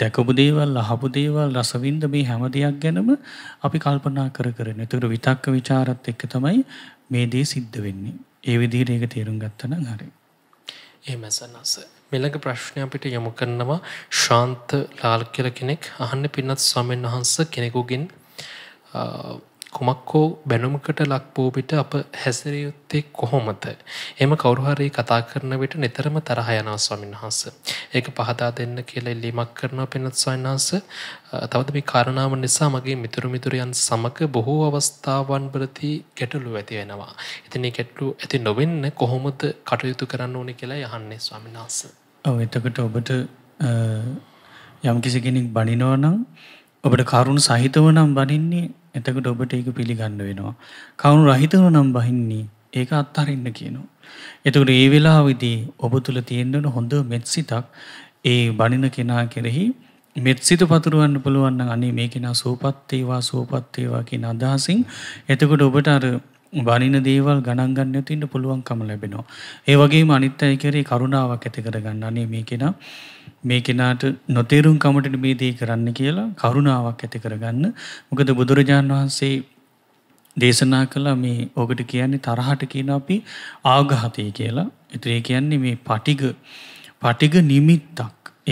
දැකපු දේවල් අහපු දේවල් රසවින්ද මේ හැම දෙයක් ගැනම අපි කල්පනා කර කරන. එතකට විතක්ක විචාරත් එක්ක තමයි මේ දේ සිද්ධ වෙන්නේ. ඒ විදිහට ඒක තේරුම් ගත්තන හරි. ඒ මැසනස. මෙළඟ ප්‍රශ්නය අපිට යොමු කරනවා ශාන්ත ලාල් කියල කෙනෙක් අහන්න පින්නත් ස්වාමෙන් වහන්ස කෙනෙකුගින් කුමක්කෝ බැනුමකට ලක්පෝපිට අප හැසිරයුත්තේ කොහොමද. එම කවරුහරේ කතා කරන විට නිතරම තරහ යනා ස්වාමින් වහස. ඒක පහතා දෙන්න කියල එල්ලීමක් කරනවා පෙනත් ස්වන්හස තවද මේ කාරණාව නිසා මගේ මිතුරු මිතුරයන් සමක බොහෝ අවස්ථාවන් බලති ගැටලු ඇති වෙනවා. එතින ගැටලු ඇති නොවෙන්න කොහොමද කටයුතු කරන්න ඕනෙ කියලා යහන්නේ ස්වාමිනාස. ඔව එතකට ඔබට යම්කිසි කෙනෙක් බනිනවනම් ඔබට කරුණු සහිතව නම් බනින්නේ එතකට ඔබට ඒක පිළිගන්න වෙනවා. කවුරු රහිතව නම් බහින්නේ ඒක අත්හරන්න කියනවා. එතුකට ඒ වෙලා විදී ඔබ තුළ තියෙන්ඩන හොඳ මෙත්සිතක් ඒ බනින කෙනා කෙරෙහි මෙත්සිත පතුරුවන්න පුළුවන්න අනේ මේ කෙනා සූපත්තේවා සූපත්තේවා කියෙන අදහසින් එතකොට ඔබට අර බනින දේවල් ගණන්ගන්න තින්ට පුළුවන්කම ලැබෙනවා. ඒ වගේ මනිත්තය කෙරේ කරුණාවක් ඇති කරගන්න අනේ මේ කෙනා මේ කෙනාට නොතේරුම් කමට මේ දේ කරන්න කියලා කරුණාවක් ඇති කරගන්න මොකද බුදුරජාණන් වහන්සේ දේශනා කළ මේ ඕකට කියන්නේ තරහට කියන අපි ආගහතය කියලා එතුරේ කියන්නේ මේ පටිග පටිග නිමිත්තක්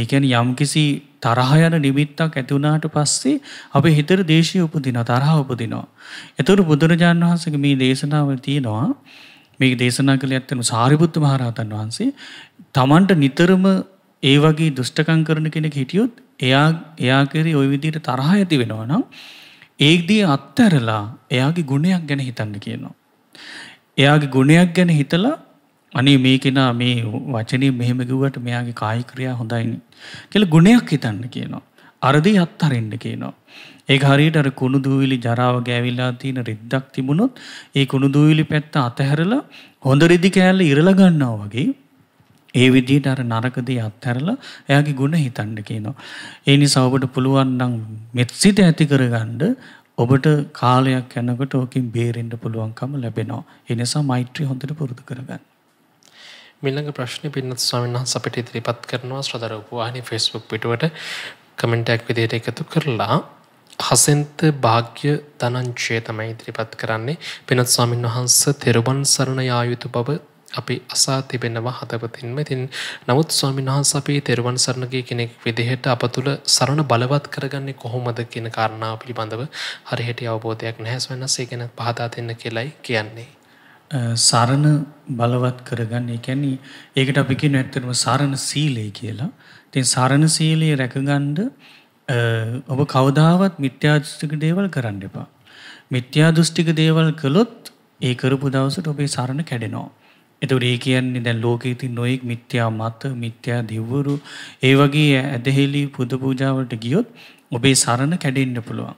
ඒකැන යම්කිසි තරහ යන නිමිත්තක් ඇතිවුණට පස්සේ අප හිතර දේශය උපදින තරහ උපදිනවා. එතුරු බුදුරජාණන් වහන්සක මේ දේශනාව තියෙනවා මේ දේශනා කළ ඇත්තනු සාරිපුත්තු මහරහතන් වහන්සේ තමන්ට නිතරම ඒ වගේ දුෂ්ටකං කරන කෙනෙක් හිටියොත් එයා එයා කෙරේ ඔය විදියට තරහ ඇති වෙනවා නම් ඒදී අත්තඇරලා එයාගේ ගුණයක් ගැන හිතන්න කියනවා. එයාගේ ගුණයක් ගැන හිතලා අනේ මේ කෙනා මේ වචනය මෙහෙමකිවට මෙයාගේ කායික්‍රියා හොඳයිනි කෙළ ගුණයක් හිතන්න කියනවා. අරදී අත්හරෙන්ඩ කියනවා. ඒ හරියට අර කුණු දූවිලි ජරාව ගෑවිලා තියෙන රිද්දක් තිබුණොත් ඒ කුණු දූවිලි පැත්ත අතහැරලා හොඳ රිදි කෑල්ල ඉරලගන්නවා වගේ ඒ විදිහට අර නරකදේ අත්හැරලා එයාගේ ගුණ හිතන්න කියනවා. ඒ නිසා ඔබට පුළුවන් නම් මෙත්සිත ඇති කරගන්න ඔබට කාලයක් යනකොට ඕකෙන් බේරෙන්න පුළුවන්කම ලැබෙනවා. ඒ නිසා මෛත්‍රිය හොඳට පුරුදු කරගන්න. මිලඟ ප්‍රශ්න පින්නත් ස්වාමීන් වහන්සේ අපිට ඉදිරිපත් කරනවා ශ්‍රදර උපවාහිනී Facebook පිටුවට කමෙන්ට් එකක් විදිහට එකතු කරලා හසන්ත භාග්‍ය ධනංචය තමයි ඉදිරිපත් කරන්නේ. පින්නත් ස්වාමීන් වහන්සේ තෙරුවන් සරණ යා යුතු බව අපි අසා තිබෙනවා හතපතින්ම ඉතින් නමුත් ස්වාමීන් වහන්ස අපි තෙරුවන් සරණගේ කෙනෙක් විදිහට අප තුළ සරණ බලවත් කරගන්නේ කොහොමද කියන කාරණාව පිළිබඳව හරිහැට අවබෝධයක් නැහැ ස්වන්නස් ඒ ගැන පහදා දෙන්න කියලායි කියන්නේ. සරණ බලවත් කරගන්න එකැන්නේ ඒකට අපි කියන ඇත්තරම සරණ සීලය කියලා. තින් සරණ සීලයේ රැකගණ්ඩ ඔබ කවදාවත් මිත්‍යාදෘෂ්ටික දේවල් කරන්න එපා. මිත්‍යා දෘෂ්ටික දේවල් කළොත් ඒ කරපු දවසට ඔබේ සරණ කැඩෙනවා. එතකොට ඒ කියන්නේ දැන් ලෝකයේ තියෙන නොයෙක් මිත්‍යා මත මිත්‍යා දිව්වරු ඒ වගේ ඇදහිලි පුද පූජාවලට ගියොත් ඔබේ සරණ කැඩෙන්න පුළුවන්.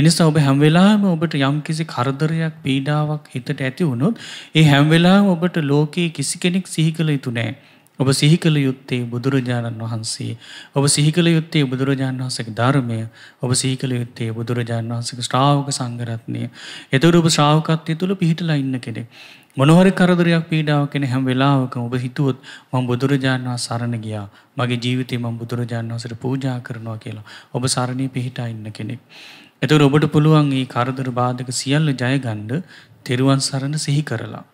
එනිසා ඔබ හැම වෙලාවෙම ඔබට යම්කිසි කරදරයක් පීඩාවක් හිතට ඇති වුණොත් ඒ හැම වෙලාවෙම ඔබට ලෝකයේ කිසි කෙනෙක් සිහි කළ යුතු නැහැ. ඔබ සිහි කළ යුත්තේ බුදුරජාණන් වහන්සේ. ඔබ සිහි කළ යුත්තේ බුදුරජාණන් වහන්සේගේ ධර්මය. ඔබ සිහි කළ යුත්තේ බුදුරජාණන් වහන්සේගේ ශ්‍රාවක සංඝරත්නය. ඒතර ඔබ ශ්‍රාවකත්වය තුල පිහිටලා ඉන්න කෙනෙක්. මොනොහරි කරදරයක් පීඩාවක් කෙන හැම වෙලාවකම ඔබ හිතුවොත් මම බුදුරජාණන් වහන්සේ සරණ ගියා. මගේ ජීවිතේ මම බුදුරජාණන් වහන්සේට පූජා කරනවා කියලා. ඔබ සරණී පිහිටා ඉන්න කෙනෙක්. එතකොට ඔබට පුළුවන් මේ කරදර බාධක සියල්ල ජය ගන්න තෙරුවන් සරණ සිහි කරලා.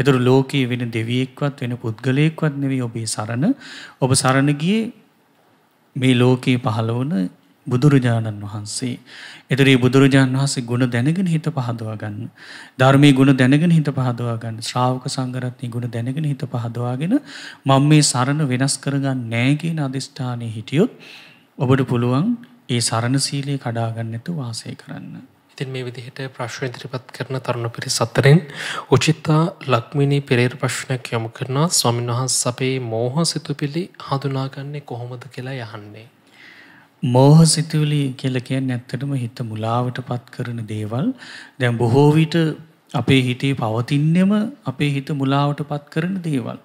එතකොට ලෝකයේ වෙන දෙවියෙක්වත් වෙන පුද්ගලයෙක්වත් නෙවෙයි ඔබේ සරණ. ඔබ සරණ ගියේ මේ ලෝකයේ පහළ වුණ බුදුරජාණන් වහන්සේ. එතරේ බුදුරජාණන් වහසේ ගුණ දැනගෙන හිත පහදවා ගන්න. ධර්මය ගුණ දැනගෙන හිත පහදවා ගන්න ශ්‍රාවක සංගරත්නය ගුණ දැනගෙන හිත පහදවාගෙන මං මේ සරණ වෙනස් කරගන්න නෑගේ අධිෂ්ඨානය හිටියොත් ඔබට පුළුවන් ඒ සරණ සීලයේ කඩාගන්නතු වාසය කරන්න. ඉතින් මේ විදිහට ප්‍රශ්න ඉදිරිපත් කරන තරුණ පිරිස් අතරින් උචිත්තා ලක්මිණී පෙරේර ප්‍රශ්නයක් යොමු කරනවා ස්වාමීන් වහන්සේ අපේ මෝහ සිතුපිලි හඳුනාගන්නේ කොහොමද කියලා යහන්නේ. මෝහ සිතුවිලි කියල කියන්නේ ඇත්තටම හිත මුලාවට පත් කරන දේවල් දැන් බොහෝ විට අපේ හිතේ පවතින්නෙම අපේ හිත මුලාවට පත් කරන දේවල්.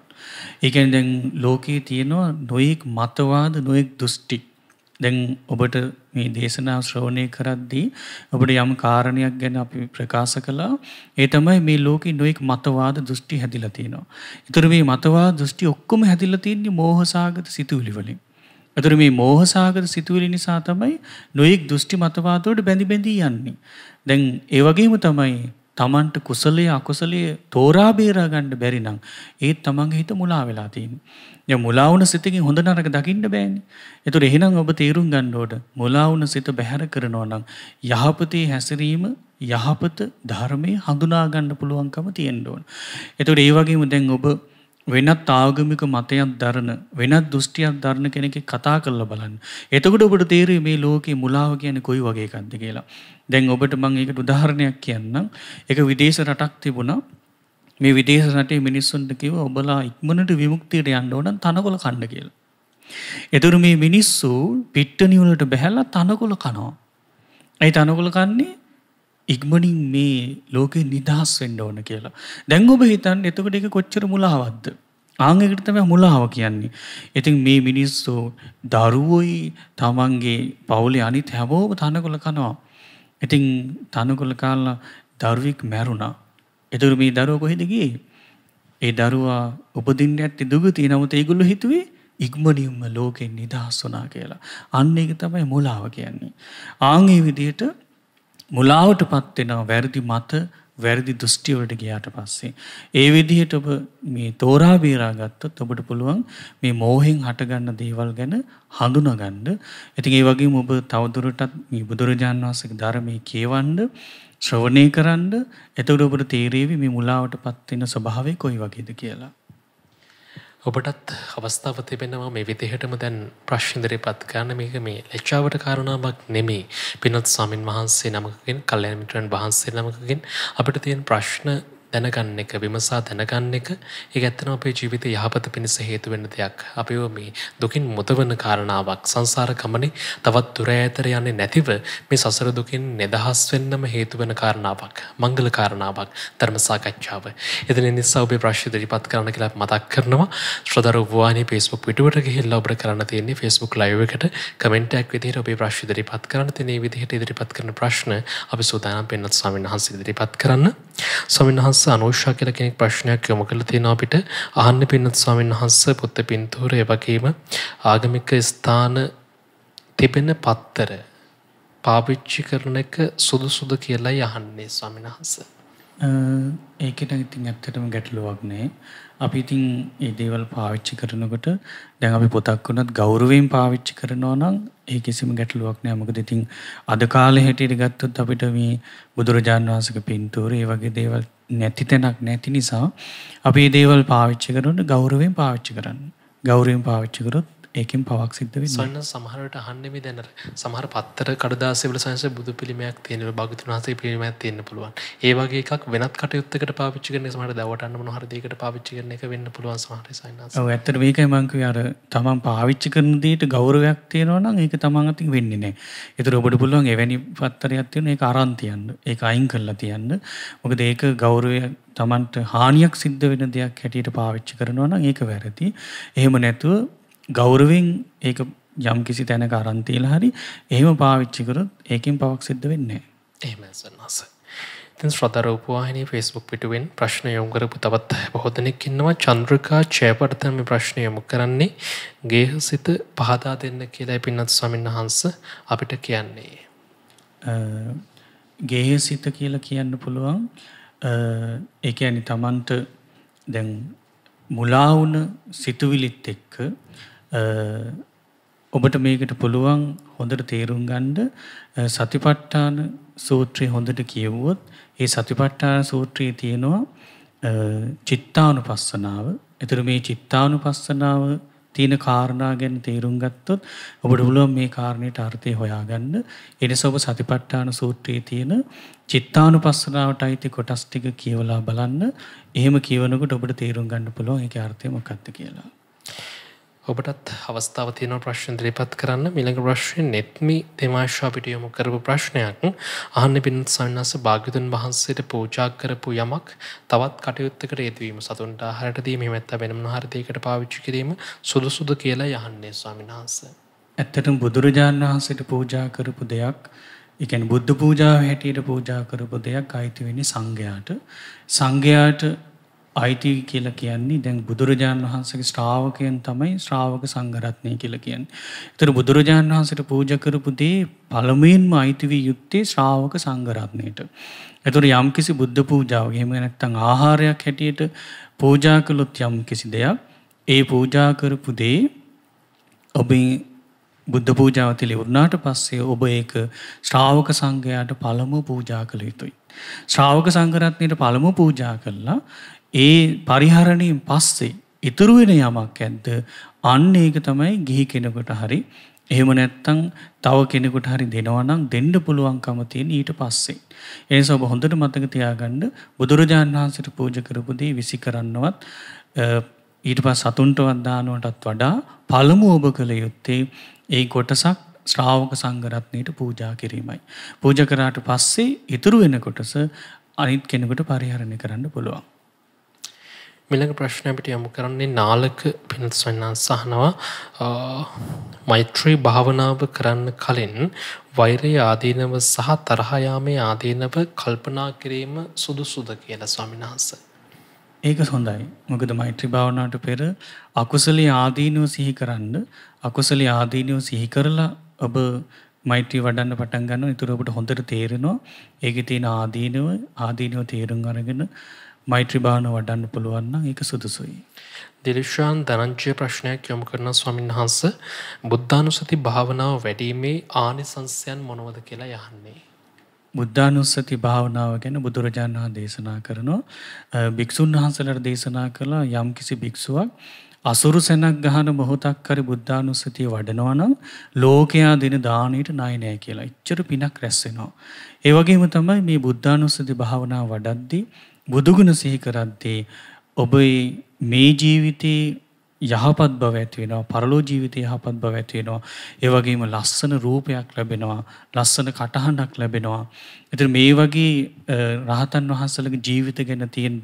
ඒකෙන් දැන් ලෝකයේ තියෙනවා නොයෙක් මතවාද නොයෙක් දෘෂ්ටි. දැන් ඔබට මේ දේශනා ශ්‍රවණය කරද්දී ඔබට යම් කාරණයක් ගැන අපි ප්‍රකාශ කළා ඒ තමයි මේ ලෝකේ නොයෙක් මතවාද දෘෂ්ටි හැදිලා තියෙනවා. ඒතර මේ මතවාද දෘෂ්ටි ඔක්කොම හැදිලා තින්නේ මෝහසාගත සිතුවිලි වලින්. එතකොට මේ මෝහසාගත සිතුවිලි නිසා තමයි නොයෙක් දෘෂ්ටි මතවාදවලට බැඳි බැඳී යන්නේ. දැන් ඒ වගේම තමයි තමන්ට කුසලයේ අකුසලයේ තෝරා බේරා ගන්න බැරි නම් ඒත් තමන්ගේ හිත මුලා වෙලා තියෙන්නේ. ය මුලා වුණ සිතකින් හොඳ නරක දකින්න බෑනේ. ඒතර එහෙනම් ඔබ තීරුම් ගන්න ඕන මුලා වුණ සිත බැහැර කරනවා නම් යහපතේ හැසිරීම යහපත ධර්මයේ හඳුනා ගන්න පුළුවන්කම තියෙන්න ඕන. ඒතර ඒ වගේම දැන් ඔබ වෙනත් ආගමික මතයක් දරන වෙනත් දෘෂ්ටියක් දරන කෙනෙක් කතා කරලා බලන්න. එතකොට ඔබට තේරෙයි මේ ලෝකේ මුලාව කියන්නේ කොයි වගේ එකක්ද කියලා. දැන් ඔබට මම ඒකට උදාහරණයක් කියන්නම්. ඒක විදේශ රටක් තිබුණා. මේ විදේශ රටේ මිනිස්සුන්ට කිව්වා ඔබලා ඉක්මනට විමුක්තියට යන්න ඕන තනකොළ කන්න කියලා. එතකොට මේ මිනිස්සු පිට්ටනිය වලට බැහැලා තනකොළ කනවා. ඒ තනකොළ කන්නේ ඉක්මනින් මේ ලෝකෙ නිදහස් වෙන්න ඕන කියලා. දැන් ඔබ හිතන් එතකොට එක කොච්චර මුලාවද්ද. ආංගකට තමයි මුලාව කියන්නේ. ඉතින් මේ මිනිස්සු දරුවොයි තමන්ගේ පවුලේ අනිත් හැමෝම තනකොළ කනවා. ඉතින් තනකොළ කාලා දරුවෙක් මැරුණා. එතකොට මේ දරුවා කොහෙද ගියේ? ඒ දරුවා උපදින්න ඇත්තේ දුගති. නමුත් ඒගොල්ලෝ හිතුවේ ඉක්මනින්ම ලෝකෙන් නිදහස් වුණා කියලා. අන්න ඒක තමයි මුලාව කියන්නේ. ආන් ඒ විදිහට මුලාවට පත්වෙනවා වැරදි මත වැරදි දෘෂ්ටිවලට ගියාට පස්සේ. ඒ විදිහට ඔබ මේ තෝරා බේරා ගත්තොත් ඔබට පුළුවන් මේ මෝහෙන් හටගන්න දේවල් ගැන හඳුනගන්න. ඉතින් ඒ වගේම ඔබ තවදුරටත් මේ බුදුරජාන් වහන්සේගේ ධර්මයේ කියවන්න ශ්‍රවණය කරන්න එතකොට ඔබට තේරෙවි මේ මුලාවට පත් වෙන ස්වභාවය කොයි වගේද කියලා. ඔබටත් අවස්ථාව තිබෙනවා මේ විදිහටම දැන් ප්‍රශ්නදරේ පත් කරන්න මේක මේ ලැජ්ජාවට කාරණාවක් නෙමේ පිනොත් සමින් වහන්සේ නමකගෙන් කල්යන මිත්‍රයන් වහන්සේ නමකගෙන් අපිට තියෙන ප්‍රශ්න දැනගන්න එක විමසා දැනගන්න එක ඒ ඇත්තන අපේ ජීවිත යහපත පිණිස හේතුවෙන්න දෙයක් අපිෝ මේ දුකින් මුදවන කාරණාවක් සංසාර ගමනේ තවත් දුරෑතර යන්නේ නැතිව මේ සසර දුකින් නිදහස් වෙන්නම හේතුවෙන කාරණාවක් මංගල කාරණාවක් ධර්මසාකච්ඡාව එතන නිසා ඔබේ ප්‍රශ්න දිරිපත් කරන්න කියලා මතක් කරනවා ශ්‍රදර උපවානි ෆේස්බුක් පිටුවට ගිහිල්ලා ඔබට කරන්න තියෙන්නේ ෆේස්බුක් ලයිව් එකට කමෙන්ට් එකක් විදිහට ඔබේ ප්‍රශ්න ඉදිරිපත් කරන්න තියෙන විදිහට ඉදිරිපත් කරන ප්‍රශ්න අපි සූදානම් වෙන්නත් ස්වාමීන් වහන්සේ ඉදිරිපත් කරන්න ස්වාමීන් වහන්සේ වහන්ස අනුෂ්‍යා කියල කෙනෙක් ප්‍රශ්නයක් යොමු කළ තියෙන අපිට අහන්න පින්නත් ස්වාමීන් වහන්ස පොත්ත පින්තූර එවකීම ආගමික ස්ථාන තිබෙන පත්තර පාවිච්චි කරන එක සුදුසුද කියලා යහන්නේ ස්වාමිනහස. ඒකට ඉතින් ඇත්තටම ගැටලුවක් නෑ. අපි ඉතින් ඒ දේවල් පාවිච්චි කරනකොට දැන් අපි පොතක් වුණත් ගෞරවයෙන් පාවිච්චි කරනවා නම් ඒ කිසිම ගැටලුවක් නෑ මොකද ඉතින් අද කාලේ හැටියට ගත්තොත් අපිට මේ බුදුරජාණන් වහන්සේගේ පින්තූර ඒ වගේ දේවල් නැති තැනක් නැති නිසා අපේ දේවල් පාවිච්චි කරන්න ගෞරවෙන් පාවිච්චි කරන්න. ගෞරයෙන් පාවිච්චි කරොත් ඒකෙන් පවක් සිද්ධ වෙන සන්න සමහරට අහන්නෙම දැනර සමහර පත්තර කඩදාසවල සහස බුදු පිළිමයක් තියෙන භගතුන් වහසේ පිළිමයක් තියෙන පුළුවන් ඒවගේ එකක් වෙනත් කටයුත්තකට පාච්චි කරන සමට දවටන්න මොහරදකට පාච්චි කරන එක වෙන්න පුළුවන් සමහර සන්න ඇතට වේකයි මංකව අර තමන් පාවිච්චි කරන දීට ගෞරවයක් තියෙනවනම් ඒක තමන් අතින් වෙන්නේනෑ එතු ඔබට පුළුවන් එවැනි පත්තරයක් තියෙන ඒ අරන්තියන්න ඒ අයින් කරලා තියන්න මොකද ඒක ගෞරවයක් තමන්ට හානියක් සිද්ධ වෙන දෙයක් හැටියට පාවිච්චි කරනවා නම් ඒක වැරදි. එහෙම නැතුව ගෞරවෙන් ඒක යම් කිසි තැනක අරන්තිීල හරි එහෙම පාවිච්චිකරොත් ඒකින් පවක් සිද්ධ වෙන්නේ ඒමසන්නස තින් ශ්‍රතරෝපවාහිනි ෆෙස්බුක් පිටුවෙන් ප්‍රශ්න යොම්කරපු තවත් බොහොතනෙක් ඉන්නවා චන්ද්‍රකා චෑපටතම ප්‍රශ්නය යොමු කරන්නේ ගේහ සිත පහදා දෙන්න කියලා පින්නත් ස්වමින් වහන්ස අපිට කියන්නේ ගේහ සිත කියලා කියන්න පුළුවන් එක ඇනි තමන්ට දැන් මුලාවුන සිතුවිලිත් එක්ක ඔබට මේකට පුළුවන් හොඳට තේරුම් ගණ්ඩ සතිපට්ඨාන සූත්‍රය හොඳට කියවුවොත් ඒ සතිපට්ඨාන සූත්‍රයේ තියෙනවා චිත්තානු පස්සනාව එතුර මේ චිත්තානු පස්සනාව තියෙන කාරණා ගැන තේරුම් ගත්තොත් ඔබට පුළුවන් මේ කාරණයට අර්ථය හොයාගන්න එනිස ඔබ සතිපට්ඨාන සූත්‍රයේ තියෙන චිත්තානු පස්සනාවට අයිති කොටස් ටික කියවලා බලන්න එහෙම කියවනකට ඔබට තේරුම් ගන්න පුළුවන් ඒක අර්ථය මොකක්ද කියලා. ඔබටත් අවස්ථාව තියෙන ප්‍රශ්න දිරිපත් කරන්න මිළඟ ප්‍රශ්යෙන් නෙත්මි තෙමාශ්වාපිට යොමු කරපු ප්‍රශ්නයක් අහන්න පින් සන්නස භාග්‍යතුන් වහන්සේට පූජා කරපු යමක් තවත් කටයුත්තකට ඒතුවීම සතුන්ට හරට දීම මෙත්ත වෙනම හරිතයකට පාවිච්චි කිරීම සුදුසුද කියලා යහන්නේ ස්වාමිනාස. ඇත්තටම බුදුරජාණන් වහන්සේට පූජා කරපු දෙයක් එකැන බුද්ධ පූජාව හැටියට පූජා කරපු දෙයක් අයිතිවෙනි සංඝයාට සංඝයාට අයිති කියලා කියන්නේ දැන් බුදුරජාණන් වහන්සගේ ශ්‍රාවකයන් තමයි ශ්‍රාවක සංගරත්නය කියලා කියන්න. එතර බුදුරජාණන් වහන්සට පූජකරපුදේ පළමයෙන්ම අයිතිවී යුත්තේ ශ්‍රාවක සංගරත්නයට. එතුර යම් කිසි බුද්ධ පූජාව හෙම නැත්තං ආහාරයක් හැටියට පූජාකළොත් යම් කිසි දෙයක් ඒ පූජාකරපු දේ ඔබේ බුද්ධ පූජාවති ලිවරුණාට පස්සේ ඔබ ඒක ශ්‍රාවක සංඝයාට පළමු පූජා කළ යුතුයි. ශ්‍රාවක සංගරත්නයට පළමු පූජා කල්ලා ඒ පරිහරණයෙන් පස්සේ ඉතුරුවෙන යමක් ඇද්ද අන්න ඒක තමයි ගිහි කෙනෙකුට හරි එහෙම නැත්තං තව කෙනෙකුට හරි දෙනවනම් දෙන්න පුළුවන්කම තියෙන ඊට පස්සේ. එනිසා ඔබ හොඳට මතක තියාගන්න බුදුරජාණන් වහන්සේට පූජ කරපු දේ විසි කරන්නවත් ඊට පස්ස සතුන්ටවත් දානවටත් වඩා පළමු ඔබ කළ යුත්තේ ඒ කොටසක් ශ්‍රාවක සංඝරත්නයට පූජා කිරීමයි. පූජ කරාට පස්සේ ඉතුරු වෙන කොටස අනිත් කෙනෙකුට පරිහරණය කරන්න පුළුවන්. මෙළඟ ප්‍රශ්න අපිට යමු කරන්නේ නාලක පිණිත්ස්වන්නා සහනවා මෛත්‍රී භාවනාව කරන්න කලින් වෛරයේ ආදීනව සහ තරහායාමේ ආදීනව කල්පනා කිරීම සුදුසුද කියලා ස්වාමිනාස. ඒක සොඳයි මොකද මෛත්‍රී භාවනාවට පෙර අකුසලේ ආදීනව සිහි කරන්න අකුසලේ ආදීනව සිහි කරලා ඔබ මෛත්‍රී වඩන්න පටන් ගන්න ඉතුර ඔබට හොඳට තේරෙනවා ඒකේ තියෙන ආදීනව ආදීනව තේරුම් අරගෙන මෛත්‍රී භාවන වඩන්න පුළුවන් නම් ඒක සුදුසුයි. දිරිශාන් ධනංජය ප්‍රශ්නයක් යොමු කරන ස්වාමීන් වහන්සේ බුද්ධානුස්සති භාවනාව වැඩිීමේ ආනිසංසයන් මොනවද කියලා යහන්නේ. බුද්ධානුස්සති භාවනාව ගැන බුදුරජාණන් වහන්සේ දේශනා කරනවා භික්ෂුන් වහන්සේලාට දේශනා කළා යම්කිසි භික්ෂුවක් අසුරු සැනක් ගහන මොහොතක් හරි බුද්ධානුස්සතිය වඩනවා නම් ලෝකයා දෙන දානයට ණය නෑ කියලා. එච්චර පිනක් රැස් වෙනවා. ඒ වගේම තමයි මේ බුද්ධානුස්සති භාවනාව වඩද්දී බුදුගුණ සිහි කරද්දී ඔබ මේ ජීවිතේ යහපත් බව ඇති වෙනවා පරලෝ ජීවිතේ යහපත් බව ඇති වෙනවා ඒ වගේම ලස්සන රූපයක් ලැබෙනවා ලස්සන කටහඬක් ලැබෙනවා ඉතින් මේ වගේ රහතන් වහන්සේලගේ ජීවිත ගැන තියෙන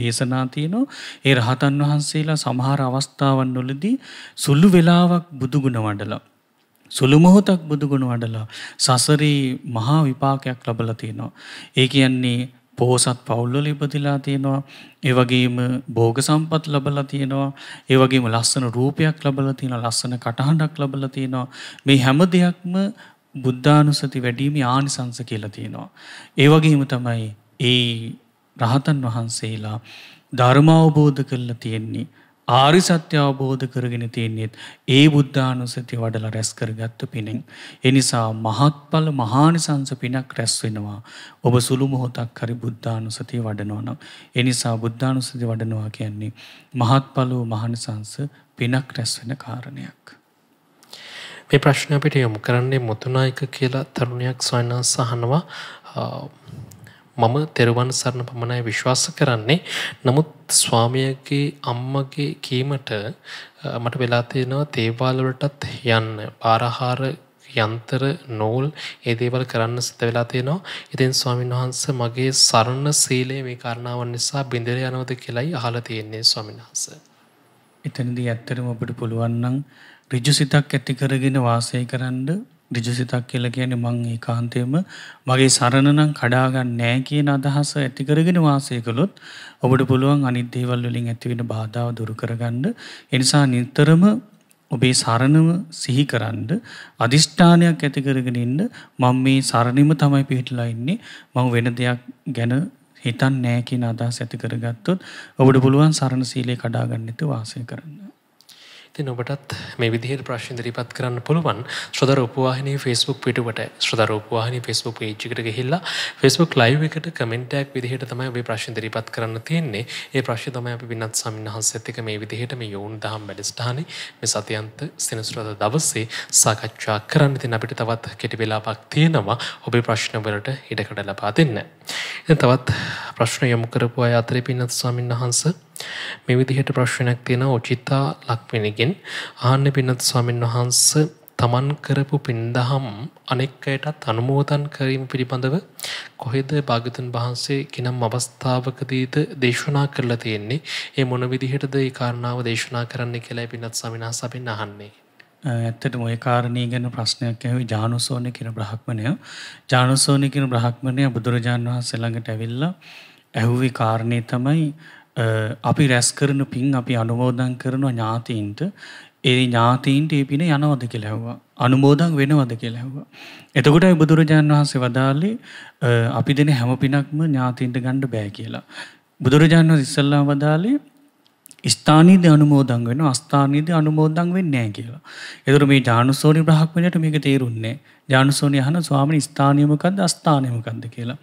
දේශනා තියෙනවා ඒ රහතන් වහන්සේලා සමහර අවස්ථාවන් වලදී සුළු වෙලාවක් බුදුගුණ වඩලා සුළු මොහොතක් බුදුගුණ වඩලා සසරේ මහා විපාකයක් ලැබලා තියෙනවා ඒ කියන්නේ පොහොසත් පවුල්ලොල ඉපදිලා තියෙනවා ඒවගේම භෝග සම්පත් ලබලා තියෙනවා ඒවගේම ලස්සන රූපයක් ලබල තියෙන ලස්සන කටහඬක් ලබල තියෙනවා මේ හැම දෙයක්ම බුද්ධානුසති වැඩීම ආනිසංස කියලා තියෙනවා. ඒවගේම තමයි ඒ රහතන් වහන්සේලා ධර්මාවබෝධ කරලා තියෙන්නේ ආරි සත්‍ය අවබෝධ කරගෙන තියෙන්නේෙත් ඒ බුද්ධානුසති වඩලා රැස් කරගත්තු පිනෙන්. එනිසා මහත්ඵල මහානිසංස පිනක් රැස්වෙනවා. ඔබ සුළු මොහොතක් හරි බුද්ධානුසතිය වඩනවා නම්. එනිසා බුද්ධානුසති වඩනවා කියන්නේ මහත්ඵලෝ මහනිසංස පිනක් රැස්වෙන කාරණයක්. මේ ප්‍රශ්න අපිට යොමු කරන්නේ මුතුනායක කියලා තරුණයක් සොයනා සහනවා මම තෙරුවන් සරණ පමණයි විශ්වාස කරන්නේ. නමුත් ස්වාමියගේ අම්මගේ කීමට මට වෙලා තියෙනවා තේවාල වලටත් යන්න. පාරහාර යන්තර නෝල් ඒ දේවල් කරන්න සිත වෙලා තියෙනවා. ඉතින් ස්වාමීන් වහන්සේ මගේ සරණ සීලය මේ කාරණාවන් නිසා බිඳර යනවද කියලායි අහලා තියෙන්නේ ස්වාමීන් වහන්සේ. එතනදී ඇත්තටම අපිට පුළුවන් නම් ඍජු සිතක් ඇති කරගෙන වාසය කරන්න රිජසිතක් කියල කියන මං ඒ කාන්තයම මගේ සරණනම් කඩාගන්න නෑ කියන අදහස ඇතිකරගෙන වාසය කළොත් ඔබට පුළුවන් අනිදේවල් වලින් ඇතිවෙන බාධාව දුරු කරගන්න එනිසා නිතරම ඔබේ සරණව සිහි කරන්න අධිෂ්ඨානයක් ඇතිකරගෙන ඉන්න මං මේ සරණම තමයි පිහිටලා ඉන්නේ මං වෙන දෙයක් ගැන හිතන් නෑකින අදහස් ඇති කරගත්තොත් ඔබට පුළුවන් සරණ සීලේ කඩාගන්නත වාසය කරන්න ඉතින් ඔබටත් මේ විදිහට ප්‍රශ්න ඉදිරිපත් කරන්න පුළුවන් ශ්‍රදර උපවාහිනී Facebook පිටුවට ශ්‍රදර උපවාහිනී Facebook page එකට ගිහිල්ලා Facebook live එකට comment එකක් විදිහට තමයි ඔබේ ප්‍රශ්න ඉදිරිපත් කරන්න තියෙන්නේ. ඒ ප්‍රශ්න තමයි අපි විනත් සම්මහන්සෙත් එක්ක මේ විදිහට මේ යෝන් දහම් වැඩසටහනේ මේ සතියන්ත සෙනසුරාදා දවසේ සාකච්ඡා කරන්න. ඉතින් අපිට තවත් කෙටි වෙලාවක් තියෙනවා ඔබේ ප්‍රශ්න වලට ඉඩකඩ ලබා දෙන්න. ඉතින් තවත් ප්‍රශ්න යොමු කරපු අය අතරේ පින්නත් ස්වාමින්වහන්සේ මේ විදිහට ප්‍රශ්නයක් තියෙනවා උචිතා ලක්විනගෙන් ආහන්න පින්නත් ස්වාමින් වහන්ස තමන් කරපු පින්දහම් අනෙක් අයටත් අනුමෝදන් කිරීම පිළිබඳව කොහෙද භාගතුන් වහන්සේ කිනම් අවස්ථාවකදීද දේශනා කරලා තියෙන්නේ ඒ මොන විදිහටද ඒ කාරණාව දේශනා කරන්න කියලා පින්නත් සමිනාස අපින් අහන්නේ ඇත්තටම ඔය කාරණී ගැන ප්‍රශ්නයක් ඇහුවේ ජානුසෝනි කියන බ්‍රහ්මණය. ජානුසෝනි කියන බ්‍රහ්මණය බුදුරජාන් වහන්සේ ළඟට ඇවිල්ලා ඇහුවේ කාරණේ තමයි අපි රැස් කරන පින් අපි අනුමෝදන් කරනවා ඥාතීන්ට ඒ ඥාතීන්ට ඒ පින යනවද කෙලැව්වා. අනුමෝදන් වෙනවද කෙලැව්වා. එතකොටයි බුදුරජාණන් වහන්සේ වදාලේ අපි දෙන හැම පිනක්ම ඥාතීන්ට ගණ්ඩ බෑ කියලා. බුදුරජාණන් ඉස්සල්ලා වදාලේ ස්ථානීද අනුමෝදන් වෙන අස්ථානීද අනුමෝදන් වෙන්නේ නැහැ කියලා. ඒතර මේ ජානුසෝනි බ්‍රහ්මණයට මේක තේරුන්නේ. ජානුසෝනි අහන ස්වාමීන් ස්ථානිය මොකද්ද අස්ථානිය මොකද්ද කියලා.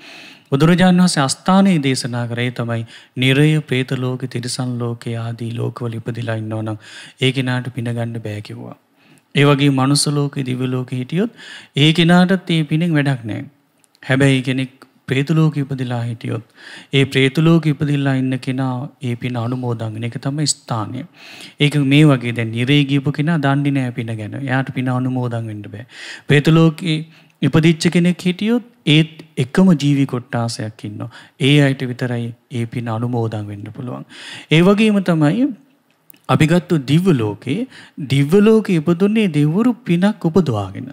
බුදුරජාණන් වහන්සේ අස්ථානයේ දේශනා කරේ තමයි නිරය ප්‍රේත ලෝකේ තිරිසන් ලෝකේ ආදී ලෝකවල ඉපදිලා ඉන්නවනම් ඒ කෙනාට පින ගන්න බෑ කිව්වා. ඒ වගේ මනුස්ස ලෝකේ දිව්‍ය ලෝකේ හිටියොත් ඒ කෙනාටත් ඒ පිනෙන් වැඩක් නැහැ. හැබැයි කෙනෙක් ප්‍රේත ලෝකෙ ඉපදිලා හිටියොත් ඒ ප්‍රේත ලෝකෙ ඉපදිලා ඉන්න කෙනා ඒ පින අනුමෝදන් වෙන එක තමයි ස්ථානය. ඒක මේ වගේ දැන් නිරේ ගියපු කෙනා දන්නේ නැහැ පින ගැන. එයාට පින අනුමෝදන් වෙන්න බෑ. ප්‍රේත ලෝකේ ඉපදිච්ච කෙනෙක් හිටියොත් ඒත් එකම ජීවි කොට්ටාසයක් ඉන්නවා. ඒ අයට විතරයි ඒ පින් අනුමෝදන් වෙන්න පුළුවන්. ඒ වගේම තමයි අපිගත්තු දිව්ව ලෝකේ දිව්ව ලෝක ඉපදුන්නේ දෙවරු පිනක් උපදවාගෙන.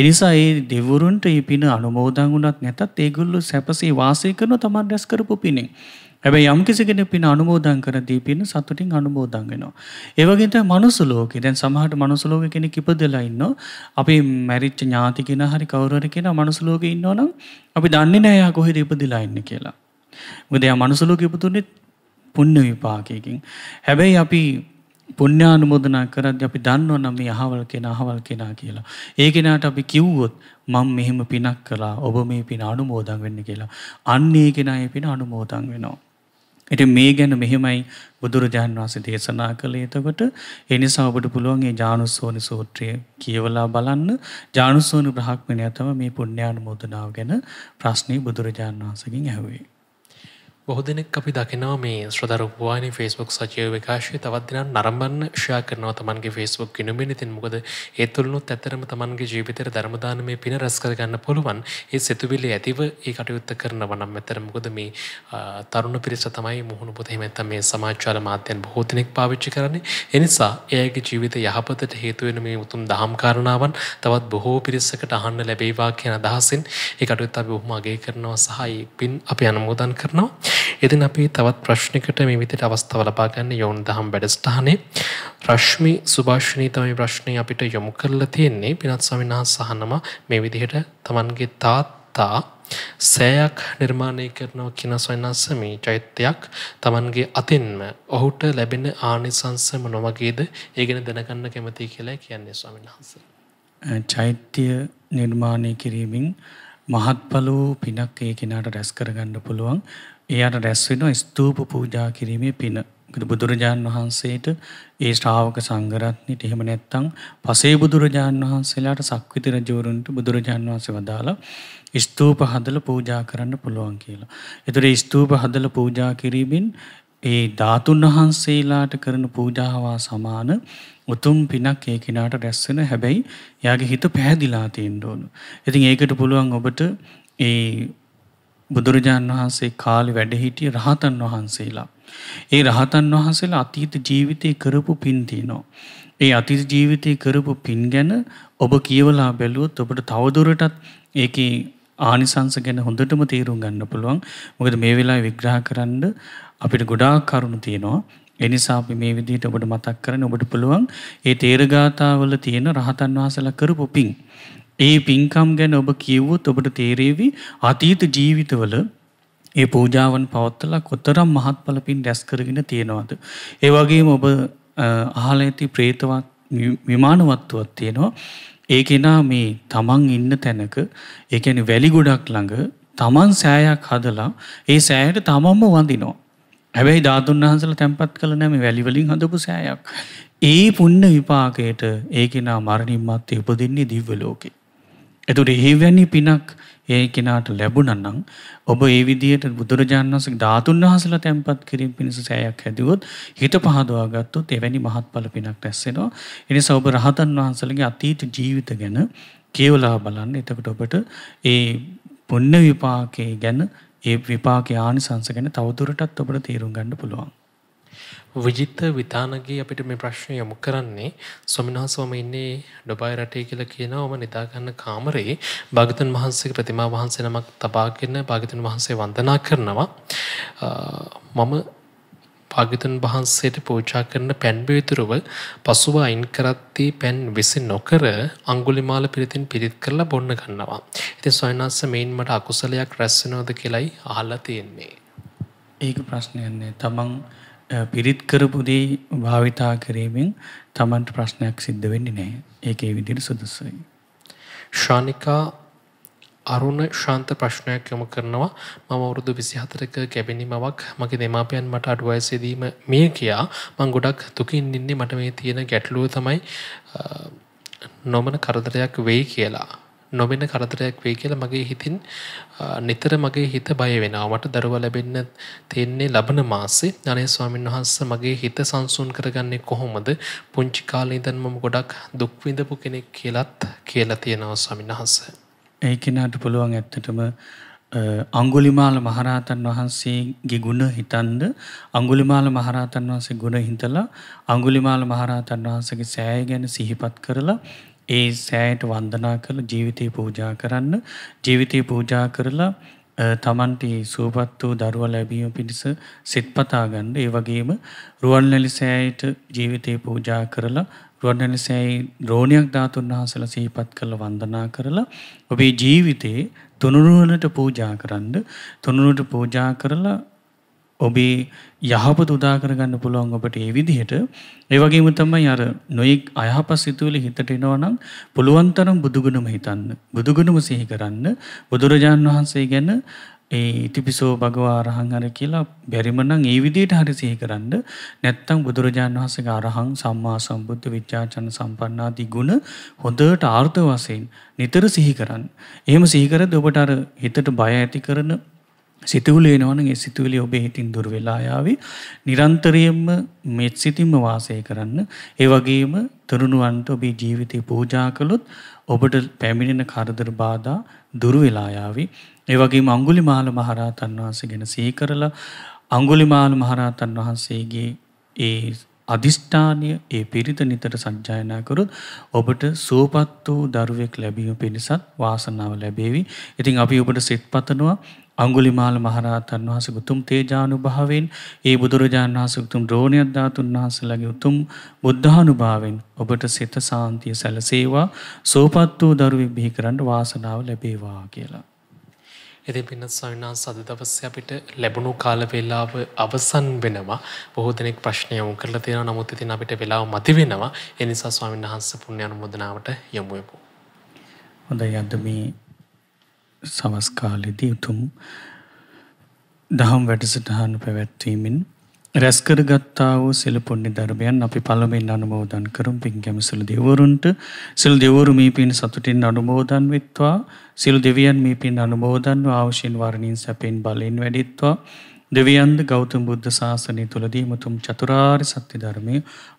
එනිසා ඒ දෙවරුන්ට ඒ පින අනුමෝදන් වුණත් නැතත් ඒගොල්ලෝ සැපසේ වාසය කරන තමන් රැස් කරපු පිනෙන්. හැබැයි යම් කිසි කෙනෙක් පින අනුමෝදන් කරදී පින සතුටින් අනුමෝදන් වෙනවා. ඒ වගේ තමයි මනුස්ස ලෝකේ. දැන් සමහරට මනුස්ස ලෝකේ කෙනෙක් ඉපදලා ඉන්නෝ. අපි මැරිච්ච ඥාති කෙනා හරි කවුරු හරි කෙනා මනුස්ස ලෝකේ ඉන්නවනම් අපි දන්නේ නැහැ එයා කොහෙද ඉපදිලා ඉන්නේ කියලා. මොකද එයා මනුස්ස ලෝකේ ඉපදුනේ පුණ්‍ය විපාකයකින්. හැබැයි අපි පුණ්‍යානුමෝදනා කරද්දී අපි දන්නවනම් මේ අහවල් කෙනා අහවල් කෙනා කියලා. ඒ කෙනාට අපි කිව්වොත් මම මෙහෙම පිනක් කළා ඔබ මේ පින අනුමෝදන් වෙන්න කියලා. අන්න ඒ කෙනා ඒ පින අනුමෝදන් වෙනවා. එට මේ ගැන මෙහෙමයි බුදුරජාණන් වහන්සේ දේශනා කළේ එතකොට එනිසා ඔබට පුළුවන් ඒ ජානුස්සෝනි සූත්‍රය කියවලා බලන්න ජානුස්සෝනි බ්‍රහ්මණයා තමයි මේ පුණ්‍යානුමෝදනාව ගැන ප්‍රශ්නේ බුදුරජාණන් වහන්සේගෙන් ඇහුවේ බොහොදනෙක් අපි දකිනවා මේ ශ්‍රදරපුවානි ෆස්බුක් සජය විකාශය තවත්දින නරම්බන්න ශා කරනවා තමන්ගේ ෆස්බුක් ගෙනුමෙන තින් මොකද ඒතුළනුත් ඇතරම තමන්ගේ ජීවිතර ධර්මදාන මේ පින රස්කරගන්න පුළුවන් ඒ සිතුවිලි ඇතිව ඒ කටයුත්ත කරන වනම් ඇතර මොකද මේ තරුණ පිරිස තමයි මුහුණු පොතෙමැත්ත මේ සමාචාල මාත්‍යයන් බොහෝතනෙක් පාවිච්චි කරන්නේ එනිසා ඒගේ ජීවිත යහපතට හේතුවෙන මේ උතුම් දහම් කාරණාවන් තවත් බොහෝ පිරිස්සකට අහන්න ලැබේවා කියන අදහසින් ඒ කටයුත් අපි ඔහුම අගේ කරනවා සහයි පින් අපි අනමෝදන් කරනවා. එතින් අපි තවත් ප්‍රශ්නිකට මේ විදිට අවස්ථාව ලබාගන්න යොවුන් දහම් වැඩස්ථානේ රශ්මි සුභාශ්නී තමයි ප්‍රශ්නය අපිට යොමු කරලා තියෙන්නේ පිනත් සමිනා සහනම මේ විදිහට තමන්ගේ තාත්තා සෑයක් නිර්මාණය කරනව කියන සොයනස්ස මේ චෛත්‍යයක් තමන්ගේ අතින්ම ඔහුට ලැබෙන ආනිසංසම නොමගේද ඒගෙන දැනගන්න කැමති කියලා කියන්නේ ස්වාමන් වහන්ස. චෛත්‍යය නිර්මාණය කිරීමෙන් මහත්ඵල වූ පිනක් ඒ කෙනාට රැස් කරගන්න පුළුවන් එයට රැස්වෙන ස්තූප පූජා කිරීමේ පින. බුදුරජාණන් වහන්සේට ඒ ශ්‍රාවක සංගරත්නයට එහෙම නැත්තං පසේ බුදුරජාණන් වහන්සේලාට සක්විති රජවරුන්ට බුදුරජාණන් වහන්සේ වදාලා ස්තූප හදල පූජා කරන්න පුළුවන් කියලා. එතුර ස්තූප හදල පූජා කිරීමෙන් ඒ ධාතුන් වහන්සේලාට කරන පූජාවවා සමාන උතුම් පිනක් ඒ කෙනාට රැස්වෙන හැබැයි යාගේ හිත පැහැදිලා තියෙන්ඩ ඕනු. ඉතින් ඒකට පුළුවන් ඔබට ඒ බුදුරජාණන් වහන්සේ කාලි වැඩහිටිය රහතන් වහන්සේලා. ඒ රහතන් වහන්සේලා අතීත ජීවිතය කරපු පින්තිනෝ. ඒ අතිත ජීවිතය කරපු පින් ගැන ඔබ කියවලා බැලුවොත් ඔබට තවදුරටත් ඒක ආනිසංස ගැන හොඳටම තේරුම් ගන්න පුළුවන් මොකද මේ වෙලා විග්‍රහ කරන්න අපිට ගොඩා කරුණු තියෙනවා එනිසා අපි මේ විදිහට ඔබට මතක් කරන ඔබට පුළුවන් ඒ තේරගාතාවල තියෙන රහතන් වහසල කරපු පින් ඒ පින්කම් ගැන ඔබ කියවුවොත් ඔබට තේරේවි අතීත ජීවිතවල ඒ පූජාවන් පවත්තලා කොතරම් මහත්ඵල පින් රැස් කරගෙන තියෙනවද. ඒ වගේම ඔබ අහල ඇති ප්‍රේතවත් විමානවත්තුවක් තියෙනවා. ඒ කෙනා මේ තමන් ඉන්න තැනක ඒ කියන්නේ වැලි ගොඩක් ළඟ තමන් සෑයක් හදලා ඒ සෑයට තමන්ම වඳිනවා. හැබැයි ධාතුන් වහන්සේලා තැන්පත් කළ නැමේ වැලි වලින් හදපු සෑයක්. ඒ පුන්න විපාකයට ඒ කෙනා මරණින් මත්තේ උපදින්නේ දිව්‍ය ලෝකේ. එතුට ඒවැනි පිනක් ඒ කෙනාට ලැබුණනම් ඔබ ඒ විදියට බුදුරජාණන් වහන්සේ ධාතුන් වහන්සේලා තැන්පත් කිරීම පිණිස සෑයක් හැදුවොත් හිත පහදවා ගත්තොත් එවැනි මහත්ඵල පිනක් රැස් වෙනවා. ඒ නිසා ඔබ රහතන් වහන්සේලාගේ අතීත ජීවිත ගැන කියවලා බලන්න. එතකොට ඔබට ඒ පුණ්‍ය විපාකයේ ගැන ඒ විපාකයේ ආනිසංස ගැන තවදුරටත් ඔබට තේරුම් ගන්න පුළුවන්. විජිත විතානගේ අපිට මේ ප්‍රශ්නය යොමු කරන්නේ ස්වමිනාසවම ඉන්නේ ඩොබයි රටේ කියලා කියනවම නිදාගන්න කාමරේ භාගතන් වහන්සේ ප්‍රතිමා වහන්සේ නමක් තබාගෙන භාගතන් වහන්සේ වන්දනා කරනවා මම භාගතන් වහන්සේට පෝචා කරන පැන් බේතුරුව පසුව අයින් කරත්දී පැන් විසි නොකර අංගුලිමාල පිරිතින් පිරිත් කරලා බොන්න ගන්නවා. ඉතින් ස්වයනාස්ස මෙයින් මට අකුසලයක් රැස්සෙනෝද කියලයි අහලා තියෙන්නේ. ඒක ප්‍රශ්නයන්නේ තමන් පිරිත් කරපුදී භාවිතා කිරීමෙන් තමන්ට ප්‍රශ්නයක් සිද්ධ වෙන්නේ නෑ ඒක ඒ විදිට සුදුස්සයි. ශානිකා අරුණ ශාන්ත ප්‍රශ්නයක් යොම කරනවා මම වුරුදු විසි හතරක කැබිනිමවක් මගේ දෙමාපයන් මට අඩුවයසදීම මිය කියා මං ගොඩක් දුකින් ඉන්නේ මට මේ තියෙන ගැටලුව තමයි නොමන කරදරයක් වෙයි කියලා නොබෙන කරතරයක් වේ කියලා මගේ හිතින් නිතර මගේ හිත බය වෙනවට දරුව ලැබෙන්න තියෙන්නේ ලබන මාසේ ධනේ ස්වාමීන් වහන්ස මගේ හිත සංසුන් කරගන්නේ කොහොමද පුංචි කාලේ ඉඳන් මම ගොඩක් දුක් විඳපු කෙනෙක් කියලාත් කියලා තියෙනවා ස්වාමීන් වහන්ස. ඒ කෙනාට පුළුවන් ඇත්තටම අංගුලිමාල මහරහතන් වහන්සේගේ ගුණ හිතන්ද අංගුලිමාල මහරහතන් වහන්සේ ගුණ හිතලා අංගුලිමාල මහරහතන් වහන්සගේ සෑය ගැන සිහිපත් කරලා ඒ සෑයට වන්දනා කළ ජීවිතය පූජා කරන්න ජීවිතය පූජා කරලා තමන්ට සූපත් වූ දරුව ලැබීම පිණිස සිත්පතාගන්න ඒ වගේම රුවන්ලැලි සෑයට ජීවිතය පූජා කරලා රුවන්ලැලි සෑයි ද්‍රෝණයක් ධාතුන් වහසල සහිපත් කරල වන්දනා කරලා ඔබේ ජීවිතයේ තුනුරුවනට පූජා කරන්න තුනුරුවට පූජා කරලා ඔබේ යහපත උදාකරගන්න පුළුවන් ඔබට ඒ විදිහට ඒ වගේම තමයි අර නොයෙක් අයහපත් සිතුවිලි හිතට එනවා නම් පුළුවන් තරම් බුදුගුණම හිතන්න බුදුගුණම සිහි කරන්න බුදුරජාන් වහන්සේ ගැන ඒ ඉතිපිසෝ භගවා අරහං අර කියලා බැරිම නම් ඒ විදිහට හරි සිහි කරන්න නැත්නම් බුදුරජාන් වහන්සේගේ අරහං සම්මා සම්බුද්ධ විචාචන සම්පන්නාදී ගුණ හොඳට ආර්ථ වශයෙන් නිතර සිහි කරන්න. එහෙම සිහි කරද්දී ඔබට අර හිතට බය ඇති කරන සිතුවිලි එනවනම් ඒ සිතුවිලි ඔබේ හිතින් දුර වෙලා යාවේ නිරන්තරයෙන්ම මෙත් සිතින්ම වාසය කරන්න ඒ වගේම තරුණුවන්ට ඔබේ ජීවිතේ පූජා කළොත් ඔබට පැමිණෙන කරදර බාධා දුර වෙලා යාවේ ඒ වගේම අඟුලිමාල මහරහතන් වහන්සේ ගැන සිහි කරලා අඟුලිමාල මහරහතන් වහන්සේගේ ඒ අධිෂ්ඨානය ඒ පිරිත නිතර සංජායනා කරොත් ඔබට සුවපත් වූ දරුවෙක් ලැබීම පිණිසත් වාසනාව ලැබේවි. ඉතින් අපි ඔබට සෙත් පතනවා අංගුලිමාල මහරහතන් වහස උතුම් තේජානු භාවෙන් ඒ බුදුරජාණන් වහස උතුම් ද්‍රෝණයක් ධාතුන් වහසලගේ උතුම් බුද්ධානු භාවෙන් ඔබට සිත සාන්තිය සැලසේවා සෝපත් වූ දරුවෙක් බිහි කරන්න වාසනාව ලැබේවා කියලා. එති පින්නත් සවිනා සද දවස්ස අපිට ලැබුණු කාලවෙල්ලාව අවසන් වෙනවා බොහෝදනෙක් ප්‍රශ්නය යොමු කරලා තියෙන නමුත් ඉතින් අපිට වෙලාව මති වෙනවා එනිසා ස්වාමීන් වහන්ස පුුණ්‍යයන මුදනාවට යොමුයපු. හොඳ යද මේ සවස් කාලෙදී උතුම් දහම් වැඩසටහන පැවැත්වීමෙන් රැස්කර ගත්තා වූ සිල පුණ්‍ය ධර්මයන් අපි පළමුවෙන් අනුමෝදන් කරමු පින්කැම සිල් දෙවිවරුන්ට සිල් දෙවිවරු මේ පින් සතුටින් අනුමෝදන් වෙත්වා සිල් දෙවියන් මේ පින් අනුමෝදන් වූ අවශ්‍යින් වර්ණින් සැපෙන් බලෙන් වැඩිත්වා දෙවියන්ද ගෞතම බුද්ධ ශාසනය තුළදී මුතුම් චතුරාර් සත්‍ය ධර්මය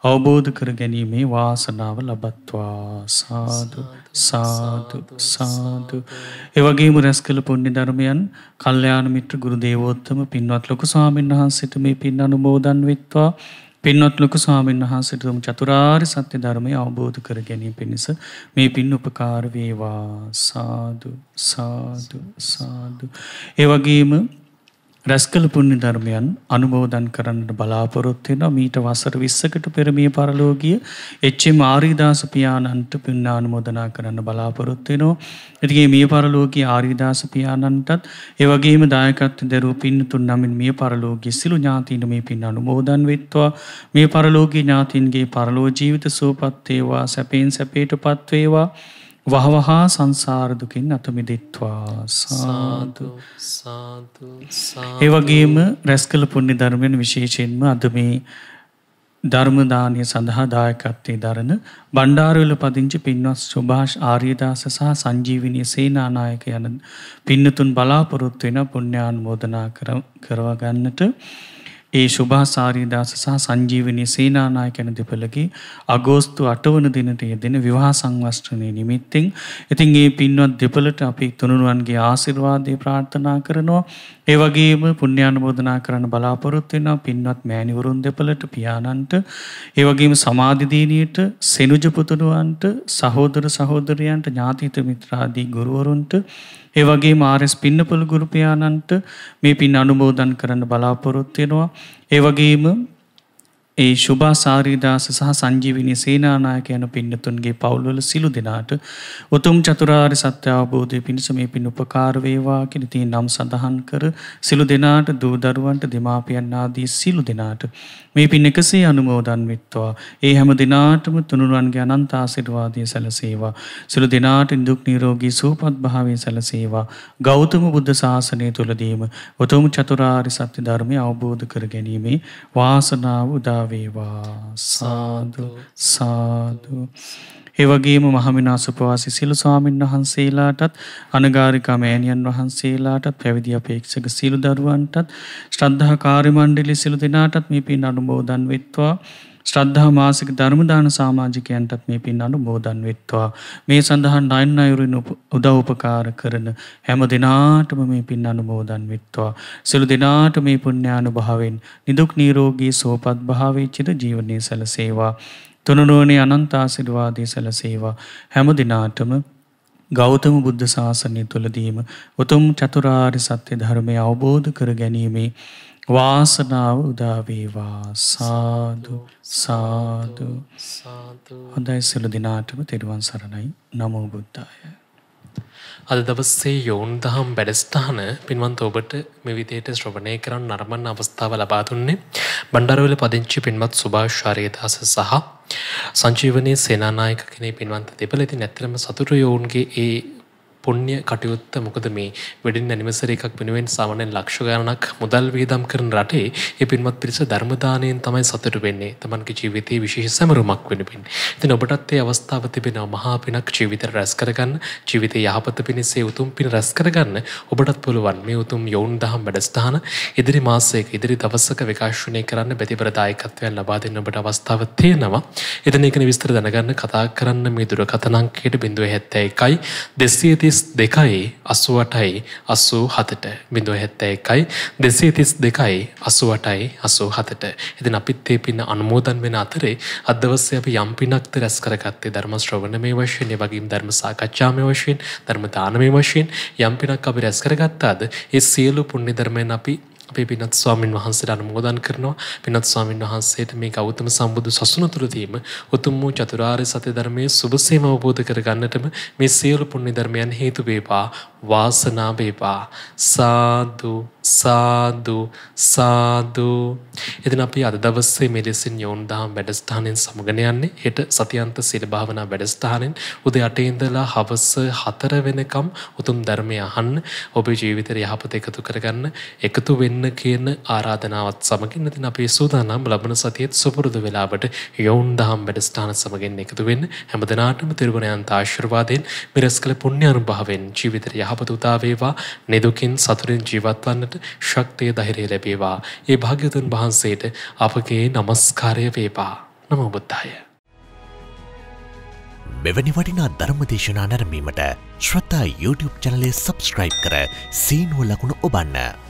අවබෝධ කර ගැනීමේ වාසනාව ලබත්වා සාදු සාදු සාදු. එවගේම රැස් කළ පුුණ්‍ය ධර්මයන් කල්්‍යයාන මිත්‍ර ගුරු දේවෝත්තම පින්වත් ලොකු ස්වාමීන් වහන්සට මේ පින් අනුමෝදන් විත්වා. පින්වත් ලොකු ස්වාමීන් වහන්සේතුම චතුරාර්ය සත්‍ය ධර්මය අවබෝධ කර ගැනීම පිණිස මේ පින් උපකාර වේවා සාදු සාදු සාදු ඒ වගේම රැස්කල පුුණ්‍ය ධර්මයන් අනුමෝදන් කරන්නට බලාපොරොත්වෙන මීට වසර විස්සකට පෙරමිය පරලෝගිය එච්චේ ආරීදාස පියාණන්ට පින්න අනුමෝදනා කරන්න බලාපොරොත්වෙනෝ. ඇතිගේ මිය පරලෝගී ආරීදාස පියාණන්ටත් ඒවගේම දායකත් දැරූ පින්න තුන් නමින් මිය පරලෝගී සිලු ඥාතිීන මේ පින් අනුමෝදන් වෙත්වා මේ පරලෝගී ඥාතින්ගේ පරලෝ ජීවිත සූපත්තේවා සැපෙන් සැපේට පත්වේවා. වහවහා සංසාරදුකින් අතමිදිත්වා සාදු ඒවගේම රැස් කළ පුුණි ධර්මයෙන් විශේෂයෙන්ම අද මේ ධර්මදානය සඳහා දායකත්වේ දරන බණ්ඩාරවල පදිංචි පින්වත් ස්වභාෂ් ආර්යදාස සහ සංජීවිනය සේනානායක යන පින්නතුන් බලාපොරොත්තු වෙන පුුණ්‍යාන් මෝදනා කරවගන්නට ඒ ශුභා සාරීදාස සහ සංජීවනී සේනානායක යන දෙපළගේ අගෝස්තු 8 වන දිනට යෙදෙන විවාහ සංවස්ත්‍රණයේ නිමිත්තෙන් ඉතින් ඒ පින්වත් දෙපළට අපි තුනුරුවන්ගේ ආශිර්වාදය ප්‍රාර්ථනා කරනවා. ඒ වගේම පුණ්‍යානුමෝදනා කරන්න බලාපොරොත්තු වෙනවා පින්වත් මෑණිවරුන් දෙපළට පියාණන්ට ඒ වගේම සමාධි දිනියට සෙනුජ පුතුණුවන්ට සහෝදර සහෝදරයන්ට ඥාතිත මිත්‍රාදී ගුරුවරුන්ට ඒ වගේ මාරස් පින්නපොළ ගුරුපයාණන්ට මේ පින් අනුමෝදන් කරන්න බලාපොරොත්තු වෙනවා. ඒ වගේම ඒ ශුභා සාරීදාස සහ සංජීවිනි සේනානායක යන පින්නතුන්ගේ පවුල්වල සිළු දෙනාට උතුම් චතුරාර්ය සත්‍ය අවබෝධය පිණිස මේ පින් උපකාර වේවා කියන තේ නම් සඳහන් කර සිළු දෙනාට දූ දරුවන්ට දෙමාපියන් ආදී සිළු දෙනාට මේ පින් එකසේ අනුමෝදන් වෙත්වා ඒ හැම දිනාටම තුනුරුවන්ගේ අනන්ත ආශිර්වාදය සැලසේවා සිළු දෙනාට දුක් නිරෝගී සුවපත් භාවය සැලසේවා ගෞතම බුද්ධ ශාසනය තුලදීම උතුම් චතුරාර්ය සත්‍ය ධර්මය අවබෝධ කර ගැනීමේ වාසනාව උදා වේවා සාදු සාදු එවගේම මහමිනා සුපවාසි සිලු ස්වාමීන් වහන්සේලාටත් අනගාරිකා මෑණියන් වහන්සේලාටත් පැවිදි අපේක්ෂක සිලු දරුවන්ටත් ශ්‍රද්ධා කාර්ය මණ්ඩලයේ සිලු දෙනාටත් මේ පින් අනුමෝදන් වෙත්වා ශ්‍රද්ධා මාසික ධර්මදාන සාමාජිකයන්ටත් මේ පින් අනු බෝධන් වෙත්වා. මේ සඳහන් අයන්න අයුරින් උදව්පකාර කරන හැම දෙනාටම මේ පින් අනු බෝධන් වෙත්වා. සිළු දෙනාට මේ පුුණ්‍යානු භාවෙන් නිදුක් නීරෝගී සෝපත් භාවිච්චිත ජීවනය සැලසේවා. තුනනුවනේ අනන්තාසිරවාදී සැලසේවා හැම දිනාටම ගෞතම බුද්ධ ශාසනය තුළදීම උතුම් චතුරාරි සත්‍ය ධර්මය අවබෝධ කර ගැනීමේ වාසනාව උදාවේවා සාදු සාදු හොඳයි සෙලු දිනාටම තෙරුවන් සරණයි නමෝ බුද්ධාය. අද දවස්සේ යෝන් දහම් වැඩස්ථාන පින්වන්ත ඔබට මෙවිතයට ශ්‍රවණය කරන්න නරමන්න අවස්ථාව ලබා දුන්නේ බණ්ඩරවල පදිංචි පින්වත් සුභාෂ් ශාරියදාස සහ සංජීවනයේ සේනානායක කෙනේ පින්වන්ත දෙපළ ඉතින් ඇත්තටම සතුට යෝන්ගේ ඒ පුණ්‍ය කටයුත්ත මොකද මේ වෙඩින් ඇනිවර්සරි එකක් වෙනුවෙන් සාමාන්‍යයෙන් ලක්ෂ ගණනක් මුදල් වියදම් කරන රටේ ඒ පින්වත් පිරිස ධර්ම දාණයෙන් තමයි සතුටු වෙන්නේ. Tamanගේ ජීවිතයේ විශේෂ සැමරුමක් වෙනුවෙන්. ඉතින් ඔබටත් ඒ අවස්ථාව තිබෙනවා මහා පිනක් ජීවිතේ රැස් කරගන්න, ජීවිතේ යහපත පිණිස ඒ උතුම් පින රැස් කරගන්න ඔබටත් පුළුවන් මේ උතුම් යොවුන් දහම් වැඩසටහන ඉදිරි මාසයක ඉදිරි දවසක විකාශනය කරන්න බැතිබර දායකත්වයක් ලබා දෙන්න ඔබට අවස්ථාව තියෙනවා. එතන ඒකන විස්තර දැනගන්න කතා කරන්න මේ දුරකථන අංකයට 071 දෙසිය තිස් තිස් දෙකයි අස්සුවටයි අස්සූ හතට බිඳුව හැත්ත එකයි දෙසේ තිස් දෙකයි අස්සුවටයි අසූ හතට එතින් අපිත්තේ පින්න අනුමෝදන් වෙන අතරේ අදවස්්‍ය අප යම්පිනක්ත රැස් කරගත්තේ ධර්මශ්‍රවණ මේ වශයෙන් වගේම ධර්ම සාකච්ඡාමය වශයෙන් ධර්මදානමය වශයෙන් යම්පිනක් අපි රැස් කරගත්තාද ඒ සියලු පුුණි ධර්මයෙන් අපි අපේ පිනත් ස්වාමින් වහන්සේට අනුමෝදන් කරනවා. පිනත් ස්වාමින් වහන්සේට මේ ගෞතම සම්බුදු සසුන තුරදීම උතුම් වූ චතුරාර්ය සත්‍ය ධර්මයේ සුභසේම අවබෝධ කරගන්නටම මේ සියලු පුණ්‍ය ධර්මයන් හේතු වේවා. වාසනාව වේවා. සාදු සාදු සාදු එතින් අපි අද දවස්සේ මෙලෙසින් යෝන් දහම් වැඩස්ථානයෙන් සමගන යන්නේ හෙට සතියන්ත සිර භාවනා වැඩස්ථානෙන් උදේ අටේන්දලා හවස හතර වෙනකම් උතුම් ධර්මය අහන්න ඔබේ ජීවිතර යහපත එකතු කරගන්න එකතු වෙන්න කියන ආරාධනාවත් සමගින් ඉතින් අපේ සූදානම් ලබන සතියේත් සුපුරුදු වෙලාවට යෝන් දහම් වැඩස්ථාන සමගින් එකතු වෙන්න හැමදෙනාටම තිරුවනයන්ත ආශිර්වාදයෙන් මිරස් කළ පුණ්‍ය අනුභවයෙන් ජීවිතර යහපත උදා වේවා නිදුකින් සතුටින් ජීවත් වන්නට කරන්නට ශක්තිය ධෛර්යය ලැබේවා. ඒ භාග්‍යතුන් වහන්සේට අපගේ নমස්කාරය වේවා. නමෝ බුද්ධාය. මෙවැනි වටිනා ධර්ම දේශනා නැරඹීමට ශ්‍රතා YouTube channel එක subscribe කර සීනුව ලකුණ ඔබන්න.